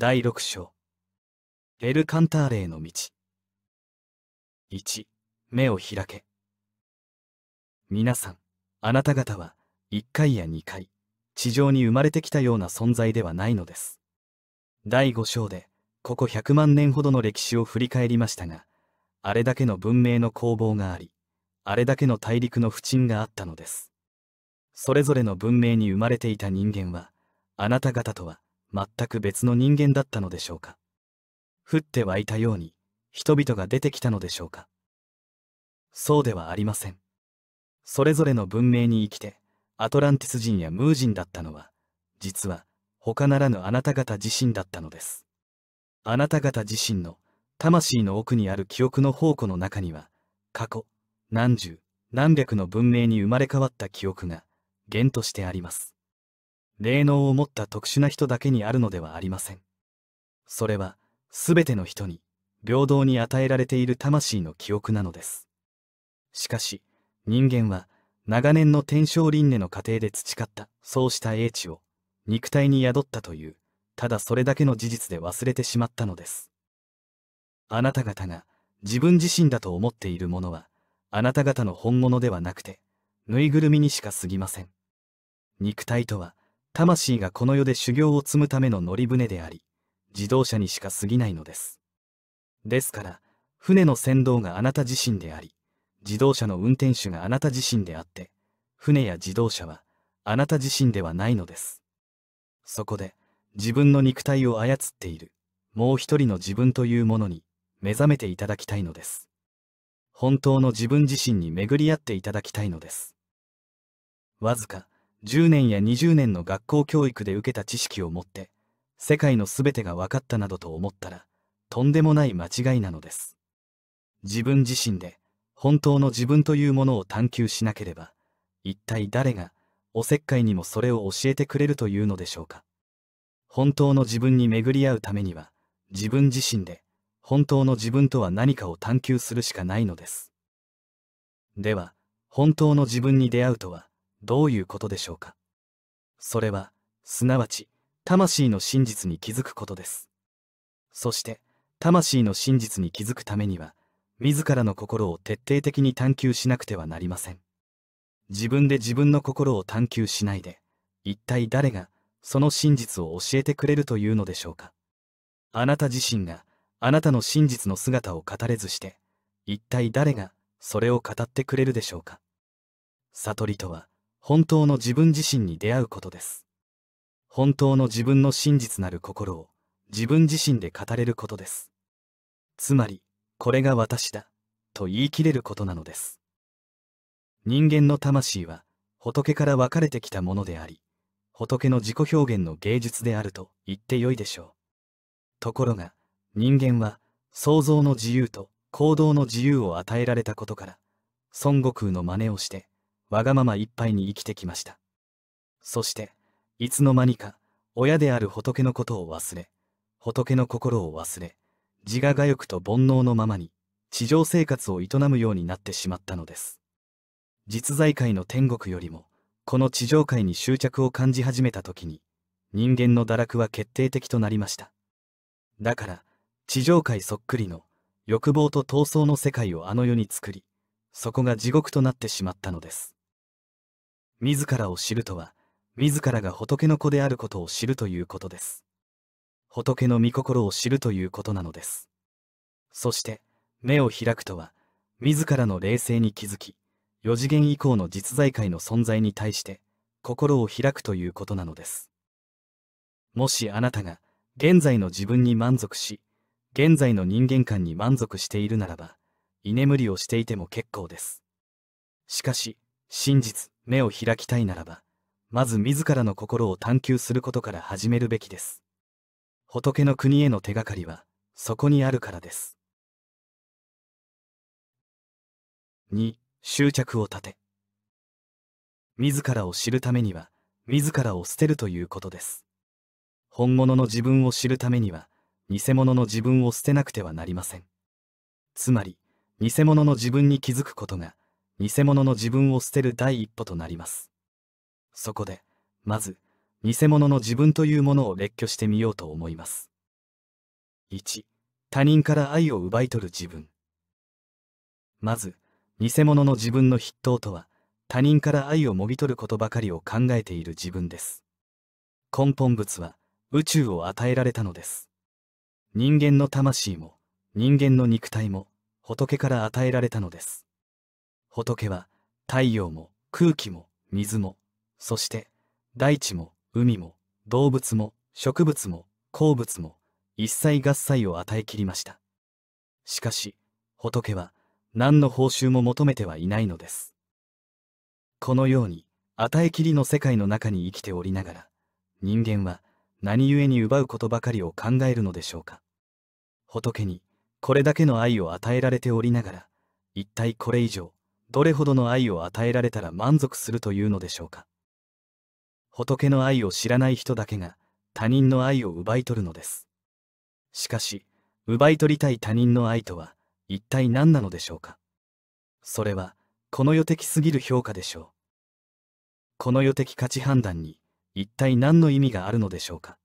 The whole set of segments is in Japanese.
第6章。エルカンターレへの道。1、目を開け。皆さん、あなた方は、1回や2回、地上に生まれてきたような存在ではないのです。第5章で、ここ100万年ほどの歴史を振り返りましたが、あれだけの文明の攻防があり、あれだけの大陸の不沈があったのです。それぞれの文明に生まれていた人間は、あなた方とは、全く別の人間だったのでしょうか降って湧いたように人々が出てきたのでしょうかそうではありませんそれぞれの文明に生きてアトランティス人やムー人だったのは実は他ならぬあなた方自身だったのですあなた方自身の魂の奥にある記憶の宝庫の中には過去何十何百の文明に生まれ変わった記憶が源としてあります霊能を持った特殊な人だけにあるのではありません。それは、全ての人に、平等に与えられている魂の記憶なのです。しかし、人間は、長年の天正輪廻の過程で培った、そうした英知を、肉体に宿ったという、ただそれだけの事実で忘れてしまったのです。あなた方が、自分自身だと思っているものは、あなた方の本物ではなくて、ぬいぐるみにしか過ぎません。肉体とは、魂がこの世で修行を積むための乗り船であり、自動車にしか過ぎないのです。ですから、船の船頭があなた自身であり、自動車の運転手があなた自身であって、船や自動車はあなた自身ではないのです。そこで、自分の肉体を操っている、もう一人の自分というものに目覚めていただきたいのです。本当の自分自身に巡り合っていただきたいのです。わずか10年や20年の学校教育で受けた知識を持って世界の全てが分かったなどと思ったらとんでもない間違いなのです自分自身で本当の自分というものを探求しなければ一体誰がおせっかいにもそれを教えてくれるというのでしょうか本当の自分に巡り合うためには自分自身で本当の自分とは何かを探求するしかないのですでは本当の自分に出会うとはどういうことでしょうかそれはすなわち魂の真実に気づくことですそして魂の真実に気づくためには自らの心を徹底的に探求しなくてはなりません自分で自分の心を探求しないで一体誰がその真実を教えてくれるというのでしょうかあなた自身があなたの真実の姿を語れずして一体誰がそれを語ってくれるでしょうか悟りとは本当の自分自身に出会うことです本当の自分の真実なる心を自分自身で語れることですつまりこれが私だと言い切れることなのです人間の魂は仏から分かれてきたものであり仏の自己表現の芸術であると言ってよいでしょうところが人間は想像の自由と行動の自由を与えられたことから孫悟空の真似をしてわがままいっぱいに生きてきました。そして、いつの間にか、親である仏のことを忘れ、仏の心を忘れ、自我我欲と煩悩のままに、地上生活を営むようになってしまったのです。実在界の天国よりも、この地上界に執着を感じ始めた時に、人間の堕落は決定的となりました。だから、地上界そっくりの、欲望と闘争の世界をあの世に作り、そこが地獄となってしまったのです。自らを知るとは、自らが仏の子であることを知るということです。仏の御心を知るということなのです。そして、目を開くとは、自らの冷静に気づき、四次元以降の実在界の存在に対して、心を開くということなのです。もしあなたが、現在の自分に満足し、現在の人間観に満足しているならば、居眠りをしていても結構です。しかし、真実、目を開きたいならば、まず自らの心を探求することから始めるべきです。仏の国への手がかりは、そこにあるからです。2. 執着を立て。自らを知るためには、自らを捨てるということです。本物の自分を知るためには、偽物の自分を捨てなくてはなりません。つまり、偽物の自分に気づくことが、偽物の自分を捨てる第一歩となります。そこで、まず、偽物の自分というものを列挙してみようと思います。1、他人から愛を奪い取る自分。まず、偽物の自分の筆頭とは、他人から愛をもぎ取ることばかりを考えている自分です。根本物は、宇宙を与えられたのです。人間の魂も、人間の肉体も、仏から与えられたのです。仏は太陽も空気も水もそして大地も海も動物も植物も鉱物も一切合切を与えきりましたしかし仏は何の報酬も求めてはいないのですこのように与えきりの世界の中に生きておりながら人間は何故に奪うことばかりを考えるのでしょうか仏にこれだけの愛を与えられておりながら一体これ以上どれほどの愛を与えられたら満足するというのでしょうか仏の愛を知らない人だけが他人の愛を奪い取るのですしかし奪い取りたい他人の愛とは一体何なのでしょうかそれはこの世的すぎる評価でしょうこの世的価値判断に一体何の意味があるのでしょうか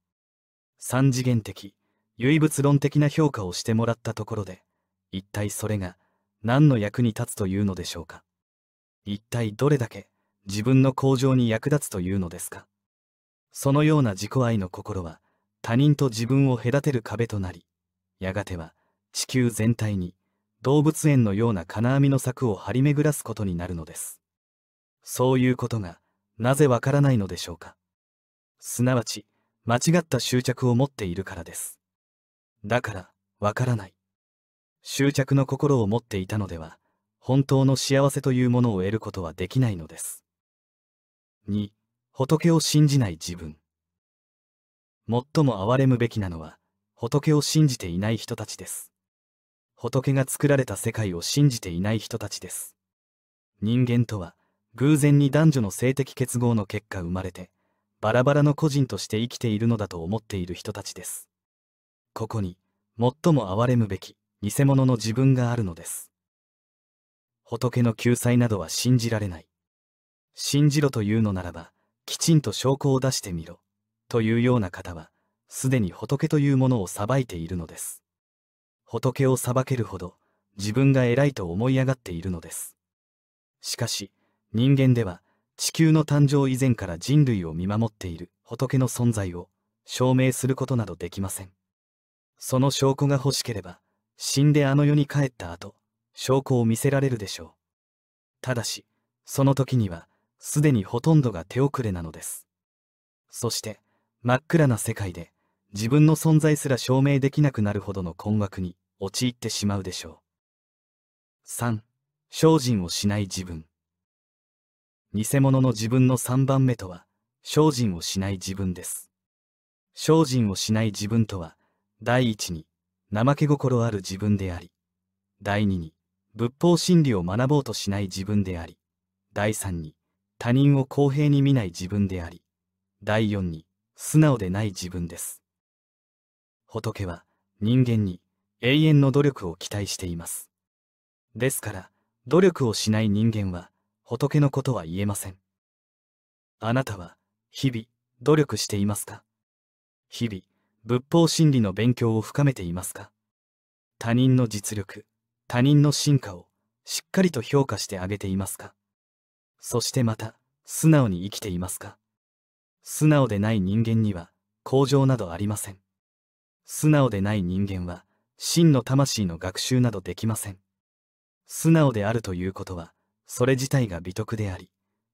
三次元的唯物論的な評価をしてもらったところで一体それが何の役に立つというのでしょうか一体どれだけ自分の向上に役立つというのですかそのような自己愛の心は他人と自分を隔てる壁となりやがては地球全体に動物園のような金網の柵を張り巡らすことになるのですそういうことがなぜわからないのでしょうかすなわち間違った執着を持っているからですだからわからない執着の心を持っていたのでは、本当の幸せというものを得ることはできないのです。2、仏を信じない自分。最も憐れむべきなのは、仏を信じていない人たちです。仏が作られた世界を信じていない人たちです。人間とは、偶然に男女の性的結合の結果生まれて、バラバラの個人として生きているのだと思っている人たちです。ここに、最も憐れむべき、偽物の自分があるのです。仏の救済などは信じられない。信じろというのならば、きちんと証拠を出してみろ、というような方は、すでに仏というものを裁いているのです。仏を裁けるほど、自分が偉いと思い上がっているのです。しかし、人間では、地球の誕生以前から人類を見守っている仏の存在を証明することなどできません。その証拠が欲しければ、死んであの世に帰った後、証拠を見せられるでしょう。ただし、その時には、すでにほとんどが手遅れなのです。そして、真っ暗な世界で、自分の存在すら証明できなくなるほどの困惑に陥ってしまうでしょう。3. 精進をしない自分。偽物の自分の3番目とは、精進をしない自分です。精進をしない自分とは、第一に、怠け心ある自分であり、第二に、仏法真理を学ぼうとしない自分であり、第三に、他人を公平に見ない自分であり、第四に、素直でない自分です。仏は人間に永遠の努力を期待しています。ですから、努力をしない人間は仏のことは言えません。あなたは日々努力していますか日々仏法真理の勉強を深めていますか他人の実力、他人の進化をしっかりと評価してあげていますかそしてまた、素直に生きていますか素直でない人間には向上などありません。素直でない人間は真の魂の学習などできません。素直であるということは、それ自体が美徳であり、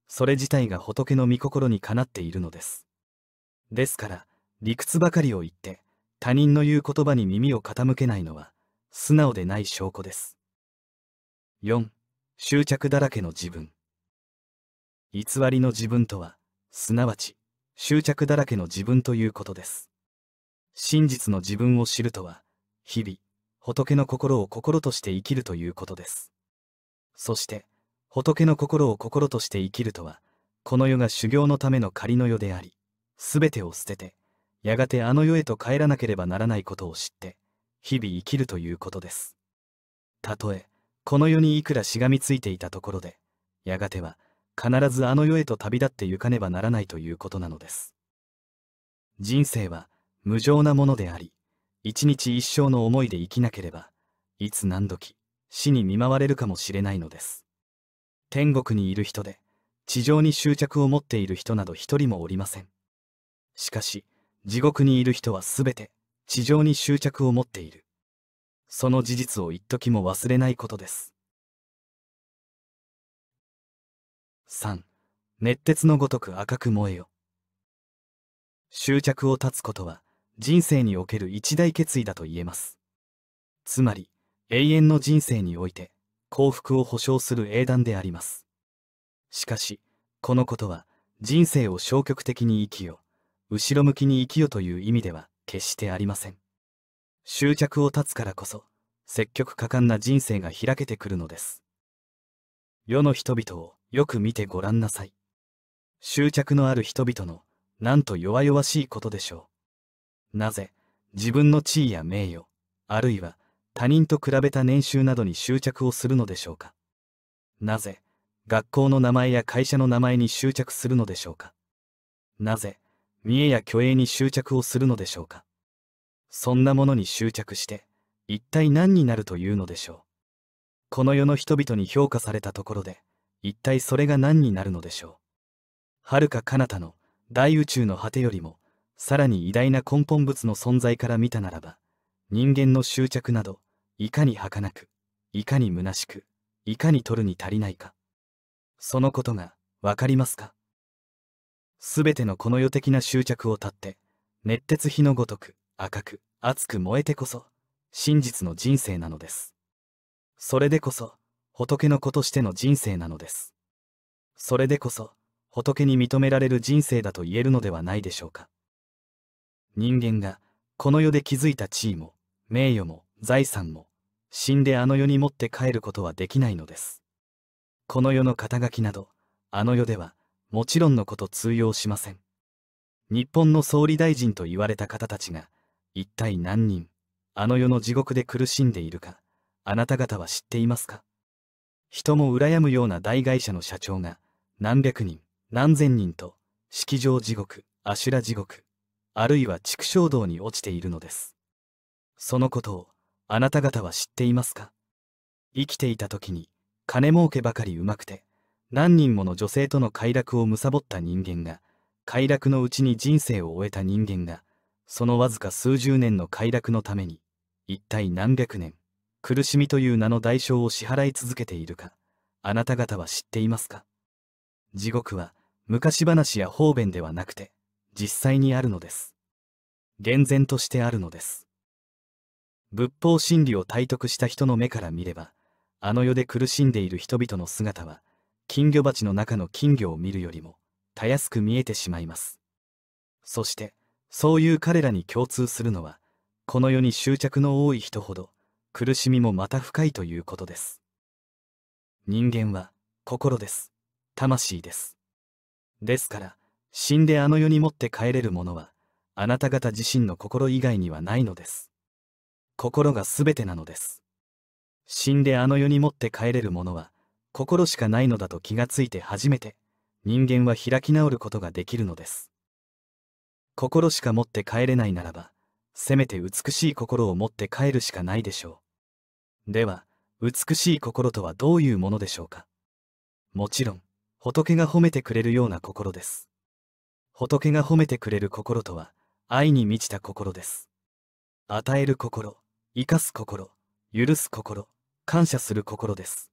それ自体が仏の御心にかなっているのです。ですから、理屈ばかりを言って他人の言う言葉に耳を傾けないのは素直でない証拠です。4. 執着だらけの自分。偽りの自分とは、すなわち、執着だらけの自分ということです。真実の自分を知るとは、日々、仏の心を心として生きるということです。そして、仏の心を心として生きるとは、この世が修行のための仮の世であり、全てを捨てて、やがてあの世へと帰らなければならないことを知って日々生きるということですたとえこの世にいくらしがみついていたところでやがては必ずあの世へと旅立って行かねばならないということなのです人生は無常なものであり一日一生の思いで生きなければいつ何時死に見舞われるかもしれないのです天国にいる人で地上に執着を持っている人など一人もおりませんしかし地獄にいる人は全て地上に執着を持っている。その事実を一時も忘れないことです。3. 熱鉄のごとく赤く燃えよ。執着を断つことは人生における一大決意だと言えます。つまり永遠の人生において幸福を保証する英断であります。しかし、このことは人生を消極的に生きよう。後ろ向きに生きよという意味では決してありません執着を断つからこそ積極果敢な人生が開けてくるのです世の人々をよく見てごらんなさい執着のある人々のなんと弱々しいことでしょうなぜ自分の地位や名誉あるいは他人と比べた年収などに執着をするのでしょうかなぜ学校の名前や会社の名前に執着するのでしょうかなぜ見栄や虚栄に執着をするのでしょうかそんなものに執着して一体何になるというのでしょうこの世の人々に評価されたところで一体それが何になるのでしょうはるか彼方の大宇宙の果てよりもさらに偉大な根本物の存在から見たならば人間の執着などいかに儚くいかに虚しくいかに取るに足りないかそのことがわかりますかすべてのこの世的な執着を断って、熱鉄火のごとく、赤く、熱く燃えてこそ、真実の人生なのです。それでこそ、仏の子としての人生なのです。それでこそ、仏に認められる人生だと言えるのではないでしょうか。人間が、この世で築いた地位も、名誉も、財産も、死んであの世に持って帰ることはできないのです。この世の肩書きなど、あの世では、もちろんのこと通用しません。日本の総理大臣と言われた方たちが、一体何人、あの世の地獄で苦しんでいるか、あなた方は知っていますか人も羨むような大会社の社長が、何百人、何千人と、式場地獄、阿修羅地獄、あるいは畜生道に落ちているのです。そのことを、あなた方は知っていますか生きていた時に、金儲けばかりうまくて、何人もの女性との快楽を貪った人間が、快楽のうちに人生を終えた人間が、そのわずか数十年の快楽のために、一体何百年、苦しみという名の代償を支払い続けているか、あなた方は知っていますか地獄は、昔話や方便ではなくて、実際にあるのです。厳然としてあるのです。仏法真理を体得した人の目から見れば、あの世で苦しんでいる人々の姿は、金魚鉢の中の金魚を見るよりもたやすく見えてしまいますそしてそういう彼らに共通するのはこの世に執着の多い人ほど苦しみもまた深いということです人間は心です魂ですですから死んであの世に持って帰れるものはあなた方自身の心以外にはないのです心が全てなのです死んであの世に持って帰れるものは心しかないのだと気がついて初めて人間は開き直ることができるのです心しか持って帰れないならばせめて美しい心を持って帰るしかないでしょうでは美しい心とはどういうものでしょうかもちろん仏が褒めてくれるような心です仏が褒めてくれる心とは愛に満ちた心です与える心生かす心許す心感謝する心です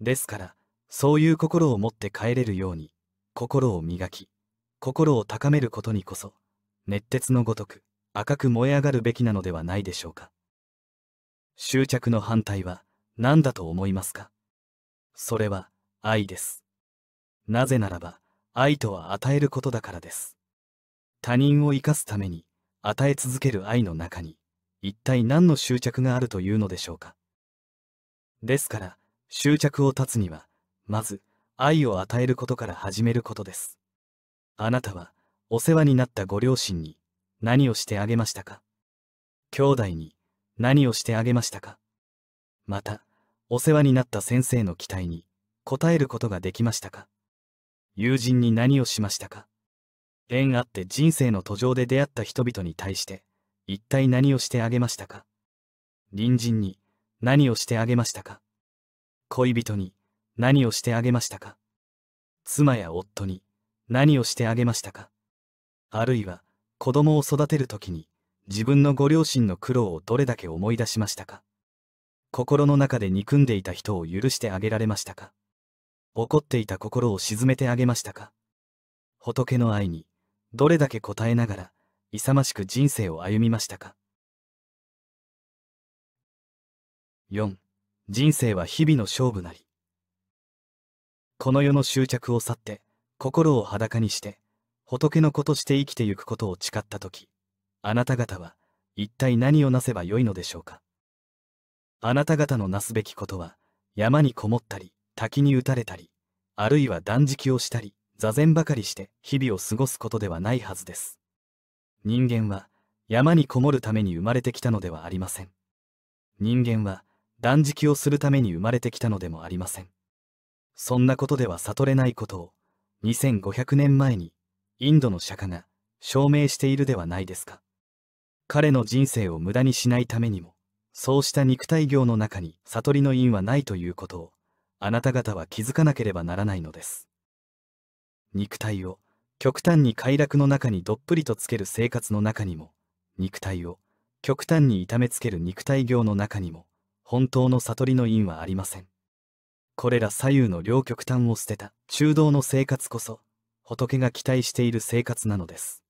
ですからそういう心を持って帰れるように心を磨き心を高めることにこそ熱鉄のごとく赤く燃え上がるべきなのではないでしょうか執着の反対は何だと思いますかそれは愛ですなぜならば愛とは与えることだからです他人を生かすために与え続ける愛の中に一体何の執着があるというのでしょうかですから執着を断つには、まず、愛を与えることから始めることです。あなたは、お世話になったご両親に、何をしてあげましたか兄弟に、何をしてあげましたかまた、お世話になった先生の期待に、応えることができましたか友人に何をしましたか縁あって人生の途上で出会った人々に対して、一体何をしてあげましたか隣人に、何をしてあげましたか恋人に何をしてあげましたか妻や夫に何をしてあげましたかあるいは子供を育てる時に自分のご両親の苦労をどれだけ思い出しましたか心の中で憎んでいた人を許してあげられましたか怒っていた心を沈めてあげましたか仏の愛にどれだけ応えながら勇ましく人生を歩みましたか4人生は日々の勝負なり。この世の執着を去って、心を裸にして、仏の子として生きてゆくことを誓った時、あなた方は一体何をなせばよいのでしょうか。あなた方のなすべきことは、山にこもったり、滝に打たれたり、あるいは断食をしたり、座禅ばかりして日々を過ごすことではないはずです。人間は山にこもるために生まれてきたのではありません。人間は断食をするために生まれてきたのでもありませんそんなことでは悟れないことを2500年前にインドの釈迦が証明しているではないですか彼の人生を無駄にしないためにもそうした肉体業の中に悟りの因はないということをあなた方は気づかなければならないのです肉体を極端に快楽の中にどっぷりとつける生活の中にも肉体を極端に痛めつける肉体業の中にも本当の悟りの因はありません。これら左右の両極端を捨てた中道の生活こそ仏が期待している生活なのです。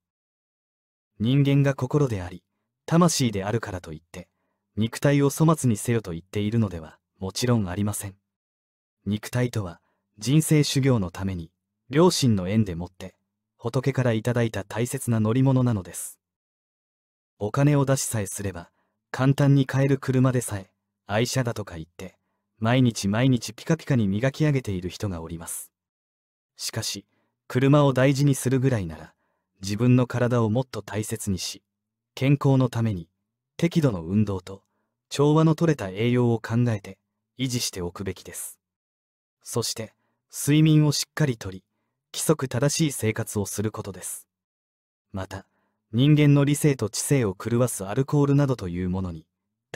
人間が心であり、魂であるからといって、肉体を粗末にせよと言っているのでは、もちろんありません。肉体とは、人生修行のために、両親の縁でもって、仏からいただいた大切な乗り物なのです。お金を出しさえすれば、簡単に買える車でさえ、愛車だとか言って、毎日毎日ピカピカに磨き上げている人がおります。しかし、車を大事にするぐらいなら、自分の体をもっと大切にし、健康のために、適度の運動と、調和のとれた栄養を考えて、維持しておくべきです。そして、睡眠をしっかりとり、規則正しい生活をすることです。また、人間の理性と知性を狂わすアルコールなどというものに、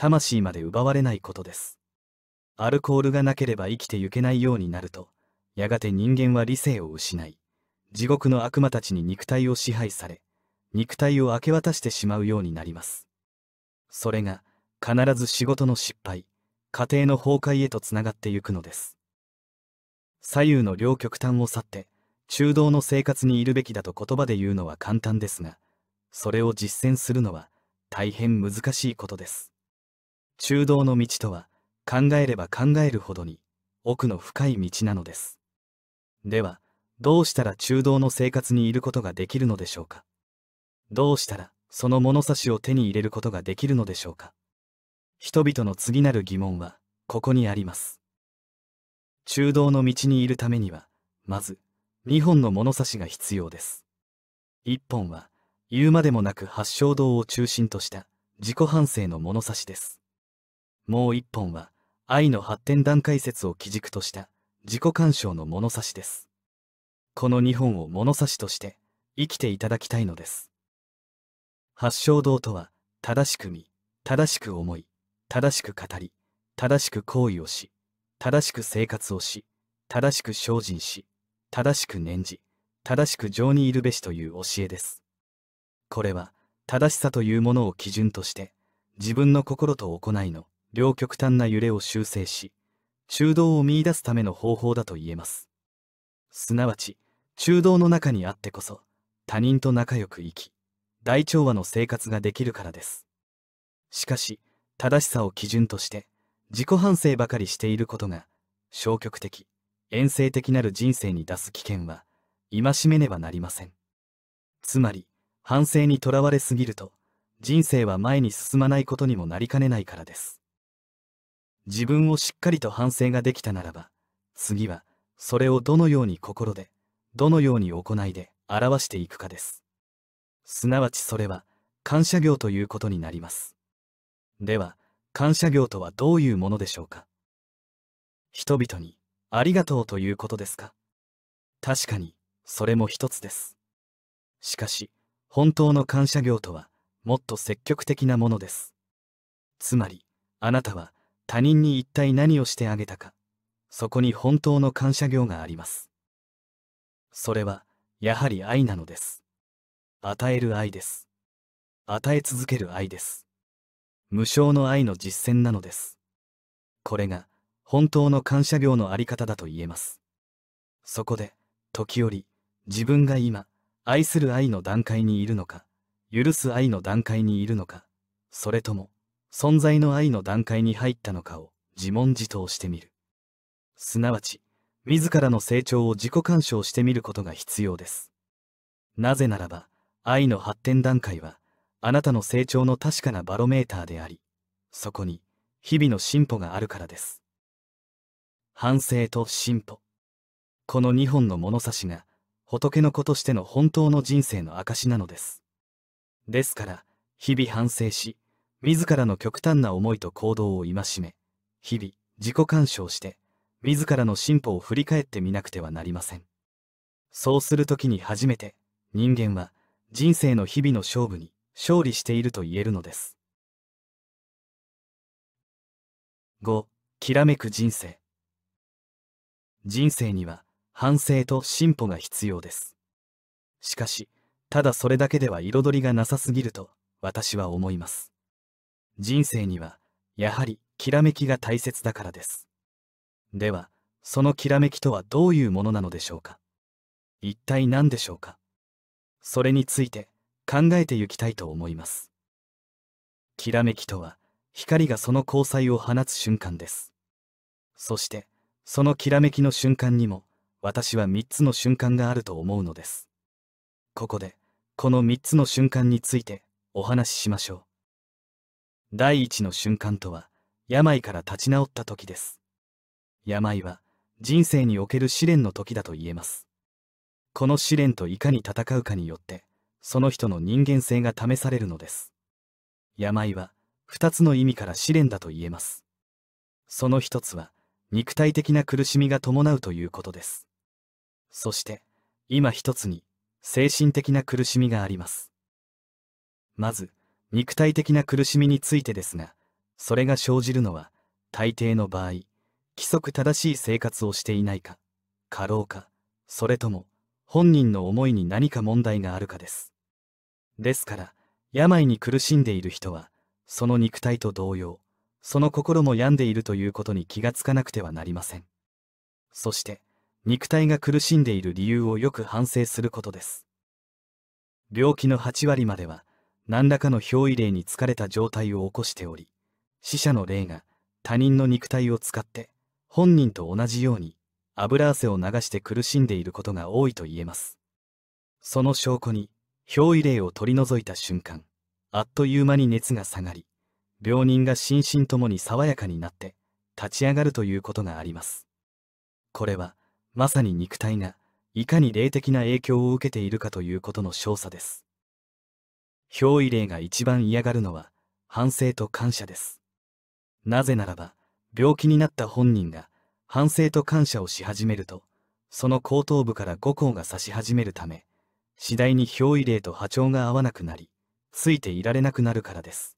魂まで奪われないことですアルコールがなければ生きてゆけないようになるとやがて人間は理性を失い地獄の悪魔たちに肉体を支配され肉体を明け渡してしまうようになりますそれが必ず仕事の失敗家庭の崩壊へとつながってゆくのです左右の両極端を去って中道の生活にいるべきだと言葉で言うのは簡単ですがそれを実践するのは大変難しいことです中道の道とは考えれば考えるほどに奥の深い道なのですではどうしたら中道の生活にいることができるのでしょうかどうしたらその物差しを手に入れることができるのでしょうか人々の次なる疑問はここにあります中道の道にいるためにはまず2本の物差しが必要です1本は言うまでもなく八正道を中心とした自己反省の物差しですもう一本は愛の発展段階説を基軸とした自己干渉の物差しです。この日本を物差しとして生きていただきたいのです。発祥道とは、正しく見、正しく思い、正しく語り、正しく行為をし、正しく生活をし、正しく精進し、正しく念じ、正しく情にいるべしという教えです。これは、正しさというものを基準として、自分の心と行いの両極端な揺れを修正し、中道を見出すための方法だと言えます。すなわち、中道の中にあってこそ、他人と仲良く生き、大調和の生活ができるからです。しかし、正しさを基準として、自己反省ばかりしていることが、消極的、遠征的なる人生に出す危険は、戒めねばなりません。つまり、反省にとらわれすぎると、人生は前に進まないことにもなりかねないからです。自分をしっかりと反省ができたならば次はそれをどのように心でどのように行いで表していくかですすなわちそれは感謝業ということになりますでは感謝業とはどういうものでしょうか人々にありがとうということですか確かにそれも一つですしかし本当の感謝業とはもっと積極的なものですつまりあなたは他人に一体何をしてあげたかそこに本当の感謝行がありますそれはやはり愛なのです与える愛です与え続ける愛です無償の愛の実践なのですこれが本当の感謝行のあり方だと言えますそこで時折自分が今愛する愛の段階にいるのか許す愛の段階にいるのかそれとも存在の愛の段階に入ったのかを自問自答してみる。すなわち、自らの成長を自己鑑賞してみることが必要です。なぜならば、愛の発展段階は、あなたの成長の確かなバロメーターであり、そこに、日々の進歩があるからです。反省と進歩。この2本の物差しが、仏の子としての本当の人生の証なのです。ですから、日々反省し、自らの極端な思いと行動を戒め、日々、自己干渉して、自らの進歩を振り返ってみなくてはなりません。そうするときに初めて、人間は、人生の日々の勝負に勝利していると言えるのです。5. きらめく人生人生には反省と進歩が必要です。しかし、ただそれだけでは彩りがなさすぎると私は思います。人生にはやはりきらめきが大切だからですではそのきらめきとはどういうものなのでしょうか一体何でしょうかそれについて考えていきたいと思いますきらめきとは光がその光彩を放つ瞬間ですそしてそのきらめきの瞬間にも私は3つの瞬間があると思うのですここでこの3つの瞬間についてお話ししましょう第一の瞬間とは病から立ち直った時です病は人生における試練の時だと言えますこの試練といかに戦うかによってその人の人間性が試されるのです病は2つの意味から試練だと言えますその一つは肉体的な苦しみが伴うということですそして今一つに精神的な苦しみがありますまず肉体的な苦しみについてですが、それが生じるのは、大抵の場合、規則正しい生活をしていないか、過労か、それとも、本人の思いに何か問題があるかです。ですから、病に苦しんでいる人は、その肉体と同様、その心も病んでいるということに気がつかなくてはなりません。そして、肉体が苦しんでいる理由をよく反省することです。病気の8割までは、何らかの憑依霊に疲れた状態を起こしており、死者の霊が他人の肉体を使って本人と同じように油汗を流して苦しんでいることが多いと言えます。その証拠に、憑依霊を取り除いた瞬間、あっという間に熱が下がり、病人が心身ともに爽やかになって立ち上がるということがあります。これは、まさに肉体がいかに霊的な影響を受けているかということの証査です。憑依霊が一番嫌がるのは反省と感謝です。なぜならば、病気になった本人が反省と感謝をし始めると、その後頭部から五行が差し始めるため、次第に憑依霊と波長が合わなくなり、ついていられなくなるからです。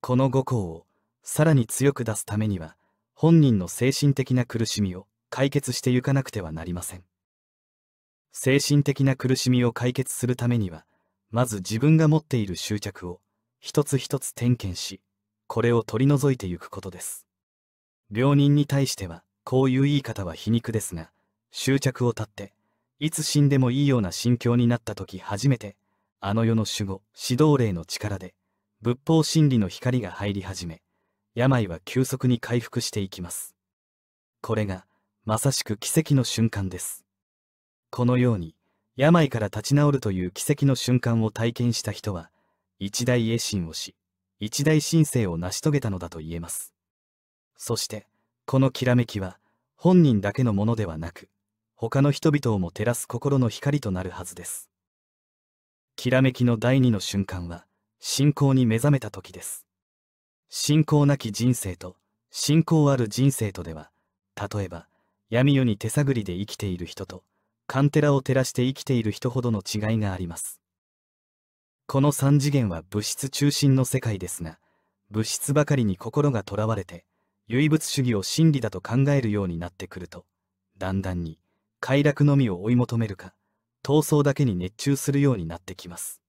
この五行をさらに強く出すためには、本人の精神的な苦しみを解決してゆかなくてはなりません。精神的な苦しみを解決するためには、まず自分が持っている執着を一つ一つ点検し、これを取り除いてゆくことです。病人に対しては、こういう言い方は皮肉ですが、執着を断って、いつ死んでもいいような心境になった時初めて、あの世の守護、指導霊の力で、仏法真理の光が入り始め、病は急速に回復していきます。これが、まさしく奇跡の瞬間です。このように、病から立ち直るという奇跡の瞬間を体験した人は、一大衛心をし、一大神聖を成し遂げたのだと言えます。そして、このきらめきは、本人だけのものではなく、他の人々をも照らす心の光となるはずです。きらめきの第二の瞬間は、信仰に目覚めた時です。信仰なき人生と、信仰ある人生とでは、例えば、闇夜に手探りで生きている人と、カンテラを照らして生きている人ほどの違いがあります。この三次元は物質中心の世界ですが、物質ばかりに心がとらわれて、唯物主義を真理だと考えるようになってくると、だんだんに快楽のみを追い求めるか、闘争だけに熱中するようになってきます。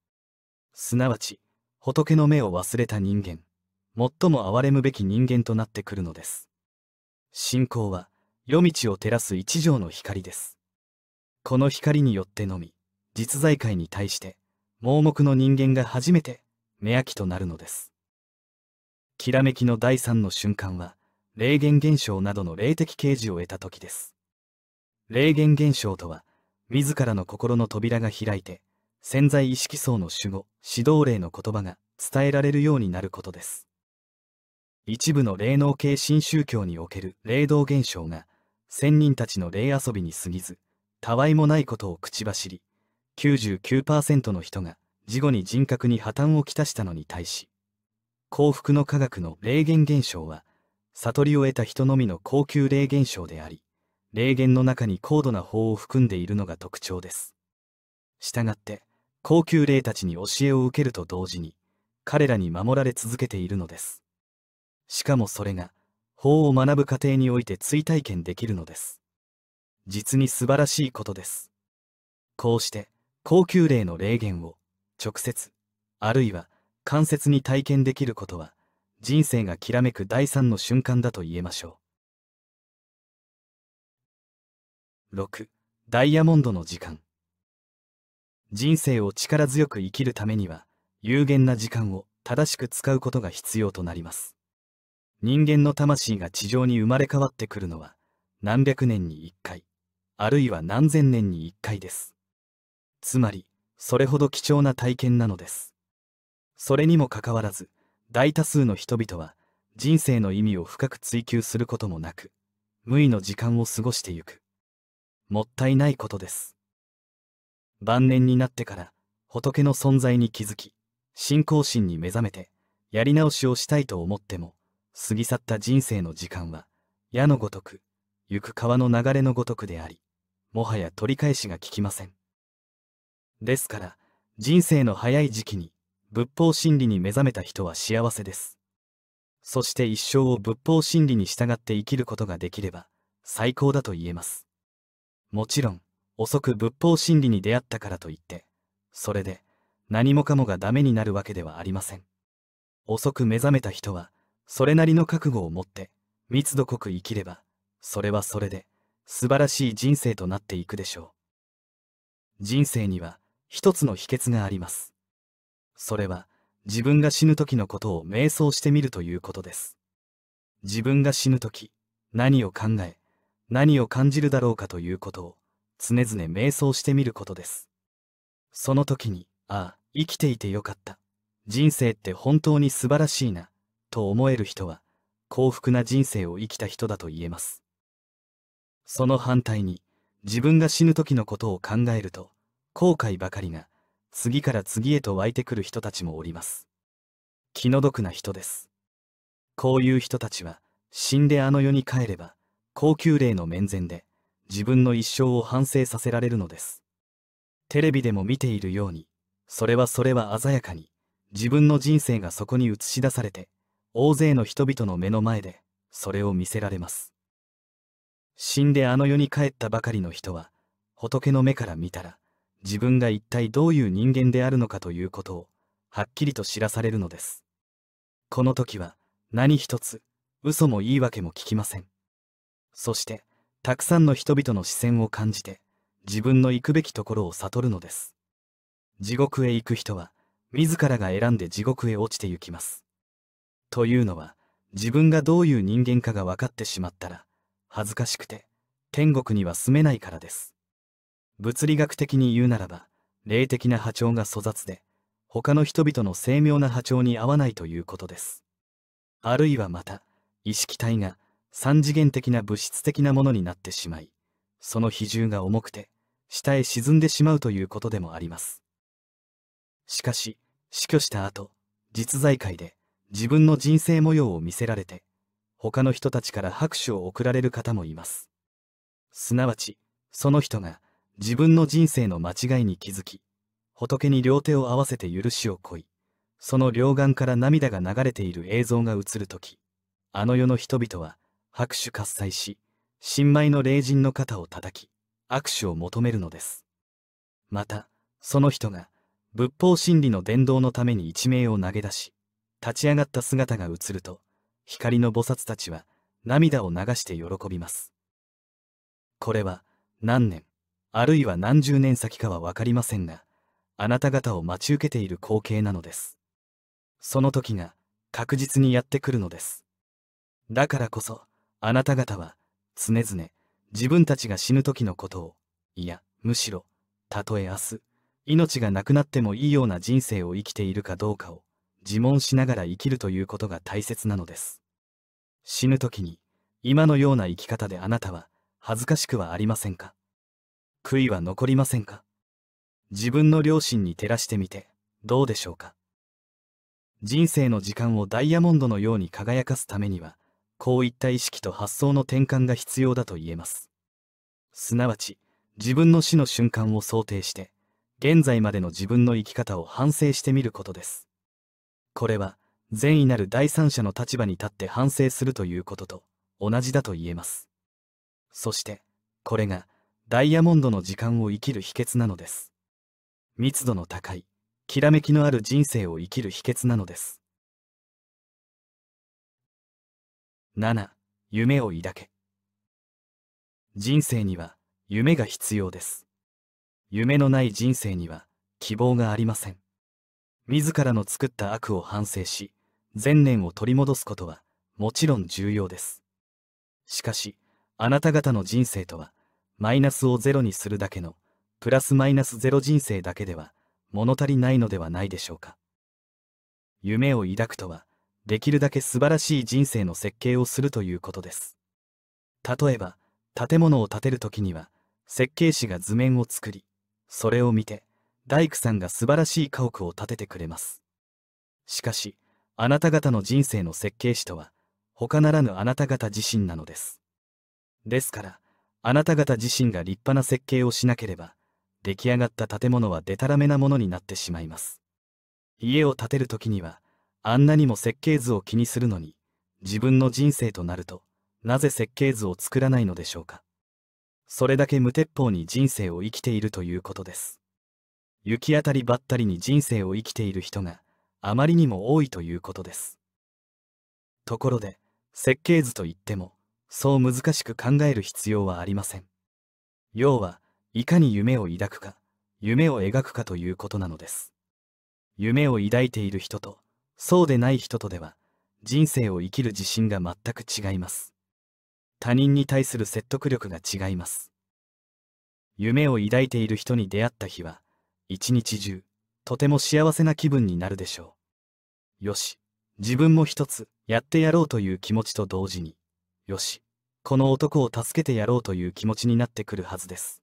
すなわち、仏の目を忘れた人間、最も憐れむべき人間となってくるのです。信仰は、夜道を照らす一条の光です。この光によってのみ実在界に対して盲目の人間が初めて目焼きとなるのですきらめきの第三の瞬間は霊言現象などの霊的啓示を得た時です霊言現象とは自らの心の扉が開いて潜在意識層の守護指導霊の言葉が伝えられるようになることです一部の霊能系新宗教における霊道現象が仙人たちの霊遊びに過ぎずたわいもないことを口走り99%の人が事後に人格に破綻をきたしたのに対し幸福の科学の霊言現象は悟りを得た人のみの高級霊現象であり霊言の中に高度な法を含んでいるのが特徴ですしたがって高級霊たちに教えを受けると同時に彼らに守られ続けているのですしかもそれが法を学ぶ過程において追体験できるのです実に素晴らしいことですこうして高級霊の霊言を直接あるいは間接に体験できることは人生がきらめく第三の瞬間だと言えましょう6ダイヤモンドの時間人生を力強く生きるためには有限な時間を正しく使うことが必要となります人間の魂が地上に生まれ変わってくるのは何百年に一回あるいは何千年に1回ですつまりそれほど貴重な体験なのですそれにもかかわらず大多数の人々は人生の意味を深く追求することもなく無為の時間を過ごしてゆくもったいないことです晩年になってから仏の存在に気づき信仰心に目覚めてやり直しをしたいと思っても過ぎ去った人生の時間は矢のごとく行く川の流れのごとくでありもはや取り返しが効きません。ですから、人生の早い時期に仏法真理に目覚めた人は幸せです。そして一生を仏法真理に従って生きることができれば、最高だと言えます。もちろん、遅く仏法真理に出会ったからといって、それで、何もかもがダメになるわけではありません。遅く目覚めた人は、それなりの覚悟を持って、密度濃く生きれば、それはそれで、素晴らしい人生となっていくでしょう人生には一つの秘訣がありますそれは自分が死ぬ時のことを瞑想してみるということです自分が死ぬ時何を考え何を感じるだろうかということを常々瞑想してみることですその時にああ生きていてよかった人生って本当に素晴らしいなと思える人は幸福な人生を生きた人だと言えますその反対に自分が死ぬ時のことを考えると後悔ばかりが次から次へと湧いてくる人たちもおります気の毒な人ですこういう人たちは死んであの世に帰れば高級霊の面前で自分の一生を反省させられるのですテレビでも見ているようにそれはそれは鮮やかに自分の人生がそこに映し出されて大勢の人々の目の前でそれを見せられます死んであの世に帰ったばかりの人は仏の目から見たら自分が一体どういう人間であるのかということをはっきりと知らされるのですこの時は何一つ嘘も言い訳も聞きませんそしてたくさんの人々の視線を感じて自分の行くべきところを悟るのです地獄へ行く人は自らが選んで地獄へ落ちて行きますというのは自分がどういう人間かが分かってしまったら恥ずかしくて天国には住めないからです物理学的に言うならば霊的な波長が粗雑で他の人々の精妙な波長に合わないということですあるいはまた意識体が三次元的な物質的なものになってしまいその比重が重くて下へ沈んでしまうということでもありますしかし死去した後実在界で自分の人生模様を見せられて他の人たちから拍手を送られる方もいます。すなわち、その人が自分の人生の間違いに気づき、仏に両手を合わせて許しをこい、その両眼から涙が流れている映像が映るとき、あの世の人々は拍手喝采し、新米の霊人の肩を叩き、握手を求めるのです。また、その人が仏法真理の伝道のために一命を投げ出し、立ち上がった姿が映ると、光の菩薩たちは涙を流して喜びます。これは何年、あるいは何十年先かはわかりませんが、あなた方を待ち受けている光景なのです。その時が確実にやってくるのです。だからこそ、あなた方は常々自分たちが死ぬ時のことを、いや、むしろ、たとえ明日、命がなくなってもいいような人生を生きているかどうかを自問しながら生きるということが大切なのです。死ぬ時に、今のような生き方であなたは恥ずかしくはありませんか悔いは残りませんか自分の両親に照らしてみて、どうでしょうか人生の時間をダイヤモンドのように輝かすためには、こういった意識と発想の転換が必要だと言えます。すなわち、自分の死の瞬間を想定して、現在までの自分の生き方を反省してみることです。これは善意なる第三者の立場に立って反省するということと同じだと言えますそしてこれがダイヤモンドの時間を生きる秘訣なのです密度の高いきらめきのある人生を生きる秘訣なのです7夢を抱け人生には夢が必要です夢のない人生には希望がありません自らの作った悪を反省し、善念を取り戻すことは、もちろん重要です。しかし、あなた方の人生とは、マイナスをゼロにするだけの、プラスマイナスゼロ人生だけでは、物足りないのではないでしょうか。夢を抱くとは、できるだけ素晴らしい人生の設計をするということです。例えば、建物を建てるときには、設計士が図面を作り、それを見て、大工さんが素晴らしい家屋を建ててくれます。しかし、あなた方の人生の設計士とは、他ならぬあなた方自身なのです。ですから、あなた方自身が立派な設計をしなければ、出来上がった建物はでたらめなものになってしまいます。家を建てるときには、あんなにも設計図を気にするのに、自分の人生となると、なぜ設計図を作らないのでしょうか。それだけ無鉄砲に人生を生きているということです。行き当たりばったりに人生を生きている人があまりにも多いということですところで設計図といってもそう難しく考える必要はありません要はいかに夢を抱くか夢を描くかということなのです夢を抱いている人とそうでない人とでは人生を生きる自信が全く違います他人に対する説得力が違います夢を抱いている人に出会った日は一日中、とても幸せな気分になるでしょう。よし、自分も一つ、やってやろうという気持ちと同時に、よし、この男を助けてやろうという気持ちになってくるはずです。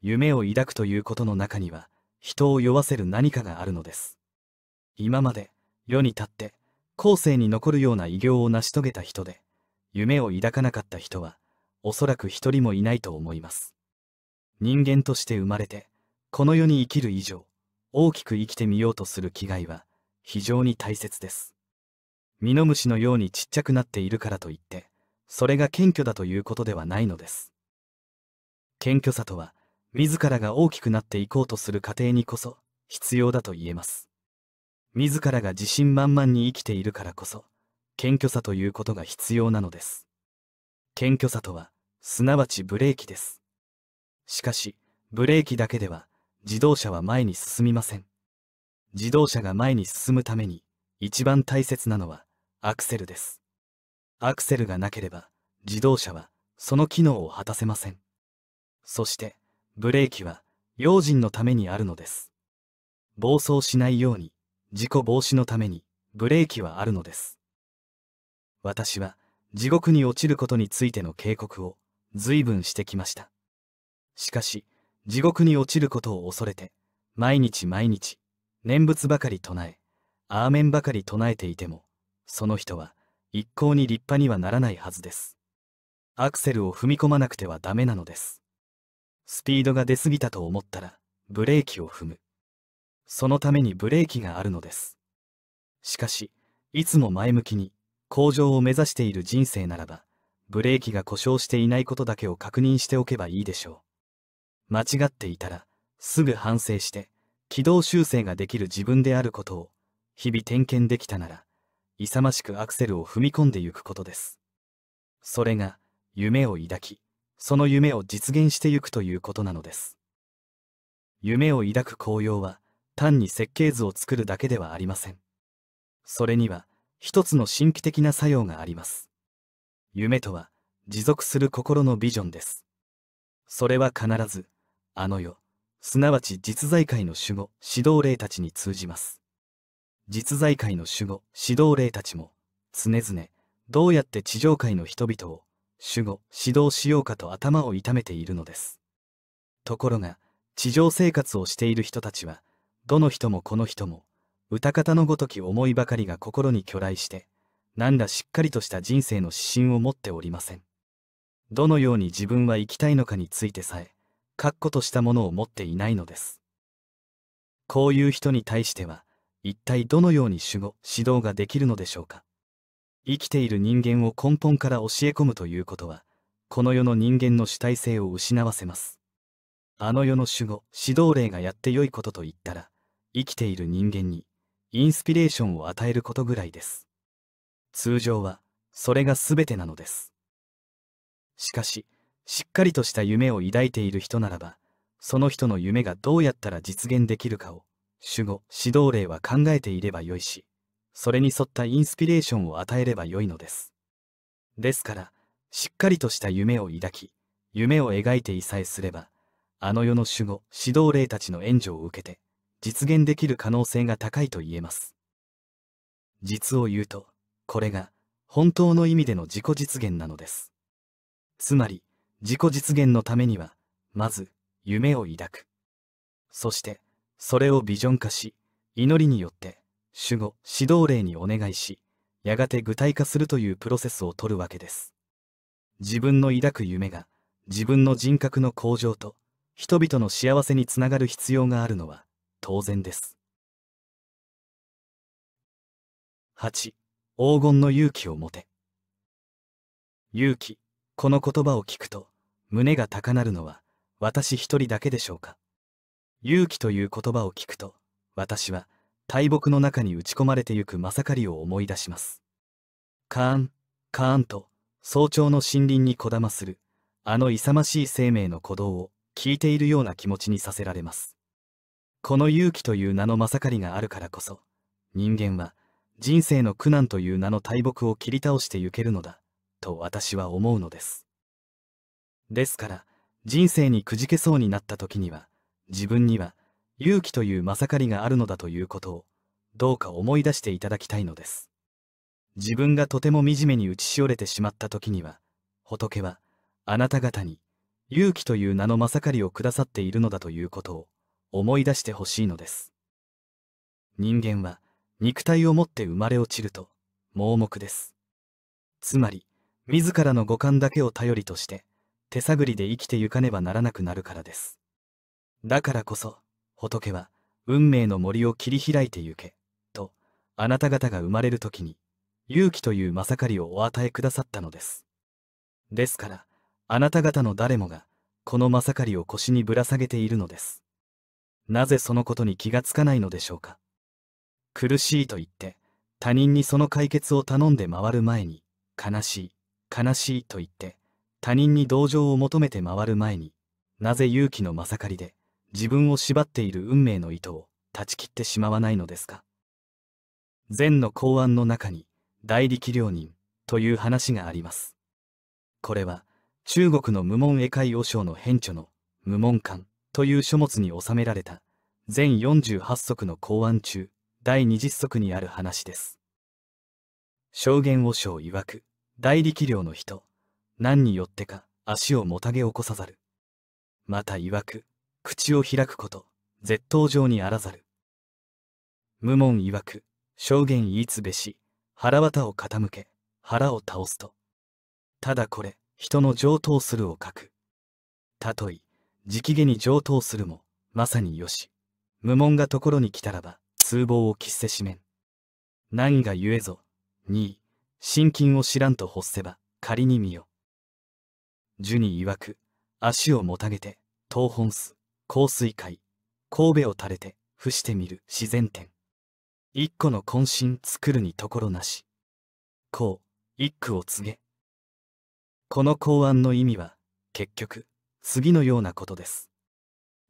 夢を抱くということの中には、人を酔わせる何かがあるのです。今まで、世に立って、後世に残るような偉業を成し遂げた人で、夢を抱かなかった人は、おそらく一人もいないと思います。人間として生まれて、この世に生きる以上、大きく生きてみようとする気概は非常に大切です。ミノムシのようにちっちゃくなっているからといって、それが謙虚だということではないのです。謙虚さとは、自らが大きくなっていこうとする過程にこそ必要だと言えます。自らが自信満々に生きているからこそ、謙虚さということが必要なのです。謙虚さとは、すなわちブレーキです。しかし、ブレーキだけでは、自動車は前に進みません。自動車が前に進むために、一番大切なのは、アクセルです。アクセルがなければ、自動車は、その機能を果たせません。そして、ブレーキは、用心のためにあるのです。暴走しないように、事故防止のために、ブレーキはあるのです。私は、地獄に落ちることについての警告を、随分してきました。しかし、地獄に落ちることを恐れて、毎日毎日、念仏ばかり唱え、アーメンばかり唱えていても、その人は一向に立派にはならないはずです。アクセルを踏み込まなくてはダメなのです。スピードが出過ぎたと思ったら、ブレーキを踏む。そのためにブレーキがあるのです。しかし、いつも前向きに、向上を目指している人生ならば、ブレーキが故障していないことだけを確認しておけばいいでしょう。間違っていたら、すぐ反省して、軌道修正ができる自分であることを、日々点検できたなら、勇ましくアクセルを踏み込んでゆくことです。それが、夢を抱き、その夢を実現してゆくということなのです。夢を抱く紅葉は、単に設計図を作るだけではありません。それには、一つの神秘的な作用があります。夢とは、持続する心のビジョンです。それは必ず、あの世、すなわち実在界の守護、指導霊たちに通じます。実在界の守護、指導霊たちも、常々、どうやって地上界の人々を、守護、指導しようかと頭を痛めているのです。ところが、地上生活をしている人たちは、どの人もこの人も、歌方のごとき思いばかりが心に巨来して、なんだしっかりとした人生の指針を持っておりません。どのように自分は生きたいのかについてさえ、確固としたものを持っていないのですこういう人に対しては一体どのように守護指導ができるのでしょうか生きている人間を根本から教え込むということはこの世の人間の主体性を失わせますあの世の守護指導霊がやってよいことと言ったら生きている人間にインスピレーションを与えることぐらいです通常はそれが全てなのですしかししっかりとした夢を抱いている人ならば、その人の夢がどうやったら実現できるかを、守護、指導例は考えていればよいし、それに沿ったインスピレーションを与えればよいのです。ですから、しっかりとした夢を抱き、夢を描いていさえすれば、あの世の守護、指導霊たちの援助を受けて、実現できる可能性が高いと言えます。実を言うと、これが、本当の意味での自己実現なのです。つまり、自己実現のためには、まず、夢を抱く。そして、それをビジョン化し、祈りによって、守護、指導霊にお願いし、やがて具体化するというプロセスをとるわけです。自分の抱く夢が、自分の人格の向上と、人々の幸せにつながる必要があるのは、当然です。8. 黄金の勇気を持て。勇気、この言葉を聞くと胸が高鳴るのは私一人だけでしょうか勇気という言葉を聞くと私は大木の中に打ち込まれてゆくまさかりを思い出しますカーンカーンと早朝の森林にこだまするあの勇ましい生命の鼓動を聞いているような気持ちにさせられますこの勇気という名のまさかりがあるからこそ人間は人生の苦難という名の大木を切り倒してゆけるのだと私は思うのですですから人生にくじけそうになった時には自分には勇気というまさかりがあるのだということをどうか思い出していただきたいのです自分がとても惨めに打ちしおれてしまった時には仏はあなた方に勇気という名のまさかりをくださっているのだということを思い出してほしいのです人間は肉体を持って生まれ落ちると盲目ですつまり自らの五感だけを頼りとして手探りで生きてゆかねばならなくなるからですだからこそ仏は運命の森を切り開いてゆけとあなた方が生まれる時に勇気というまさかりをお与えくださったのですですからあなた方の誰もがこのまさかりを腰にぶら下げているのですなぜそのことに気がつかないのでしょうか苦しいと言って他人にその解決を頼んで回る前に悲しい悲しいと言って他人に同情を求めて回る前になぜ勇気のまさかりで自分を縛っている運命の糸を断ち切ってしまわないのですか禅の公案の中に大力量人という話がありますこれは中国の無門絵界和尚の編著の無門館という書物に収められた全48足の公案中第20足にある話です証言和尚曰く大力量の人、何によってか足をもたげ起こさざる。また曰く、口を開くこと、絶当上にあらざる。無門曰く、証言言いつべし、腹渡を傾け、腹を倒すと。ただこれ、人の上等するを書く。たとえ、直下に上等するも、まさによし。無門がところに来たらば、通謀を喫せしめん。何が言えぞ、に、心筋を知らんと発せば仮に見よ。ジュニ曰く、足をもたげて、東本巣、香水会、神戸を垂れて、伏してみる自然点。一個の渾身作るにところなし。こう、一句を告げ。この考案の意味は、結局、次のようなことです。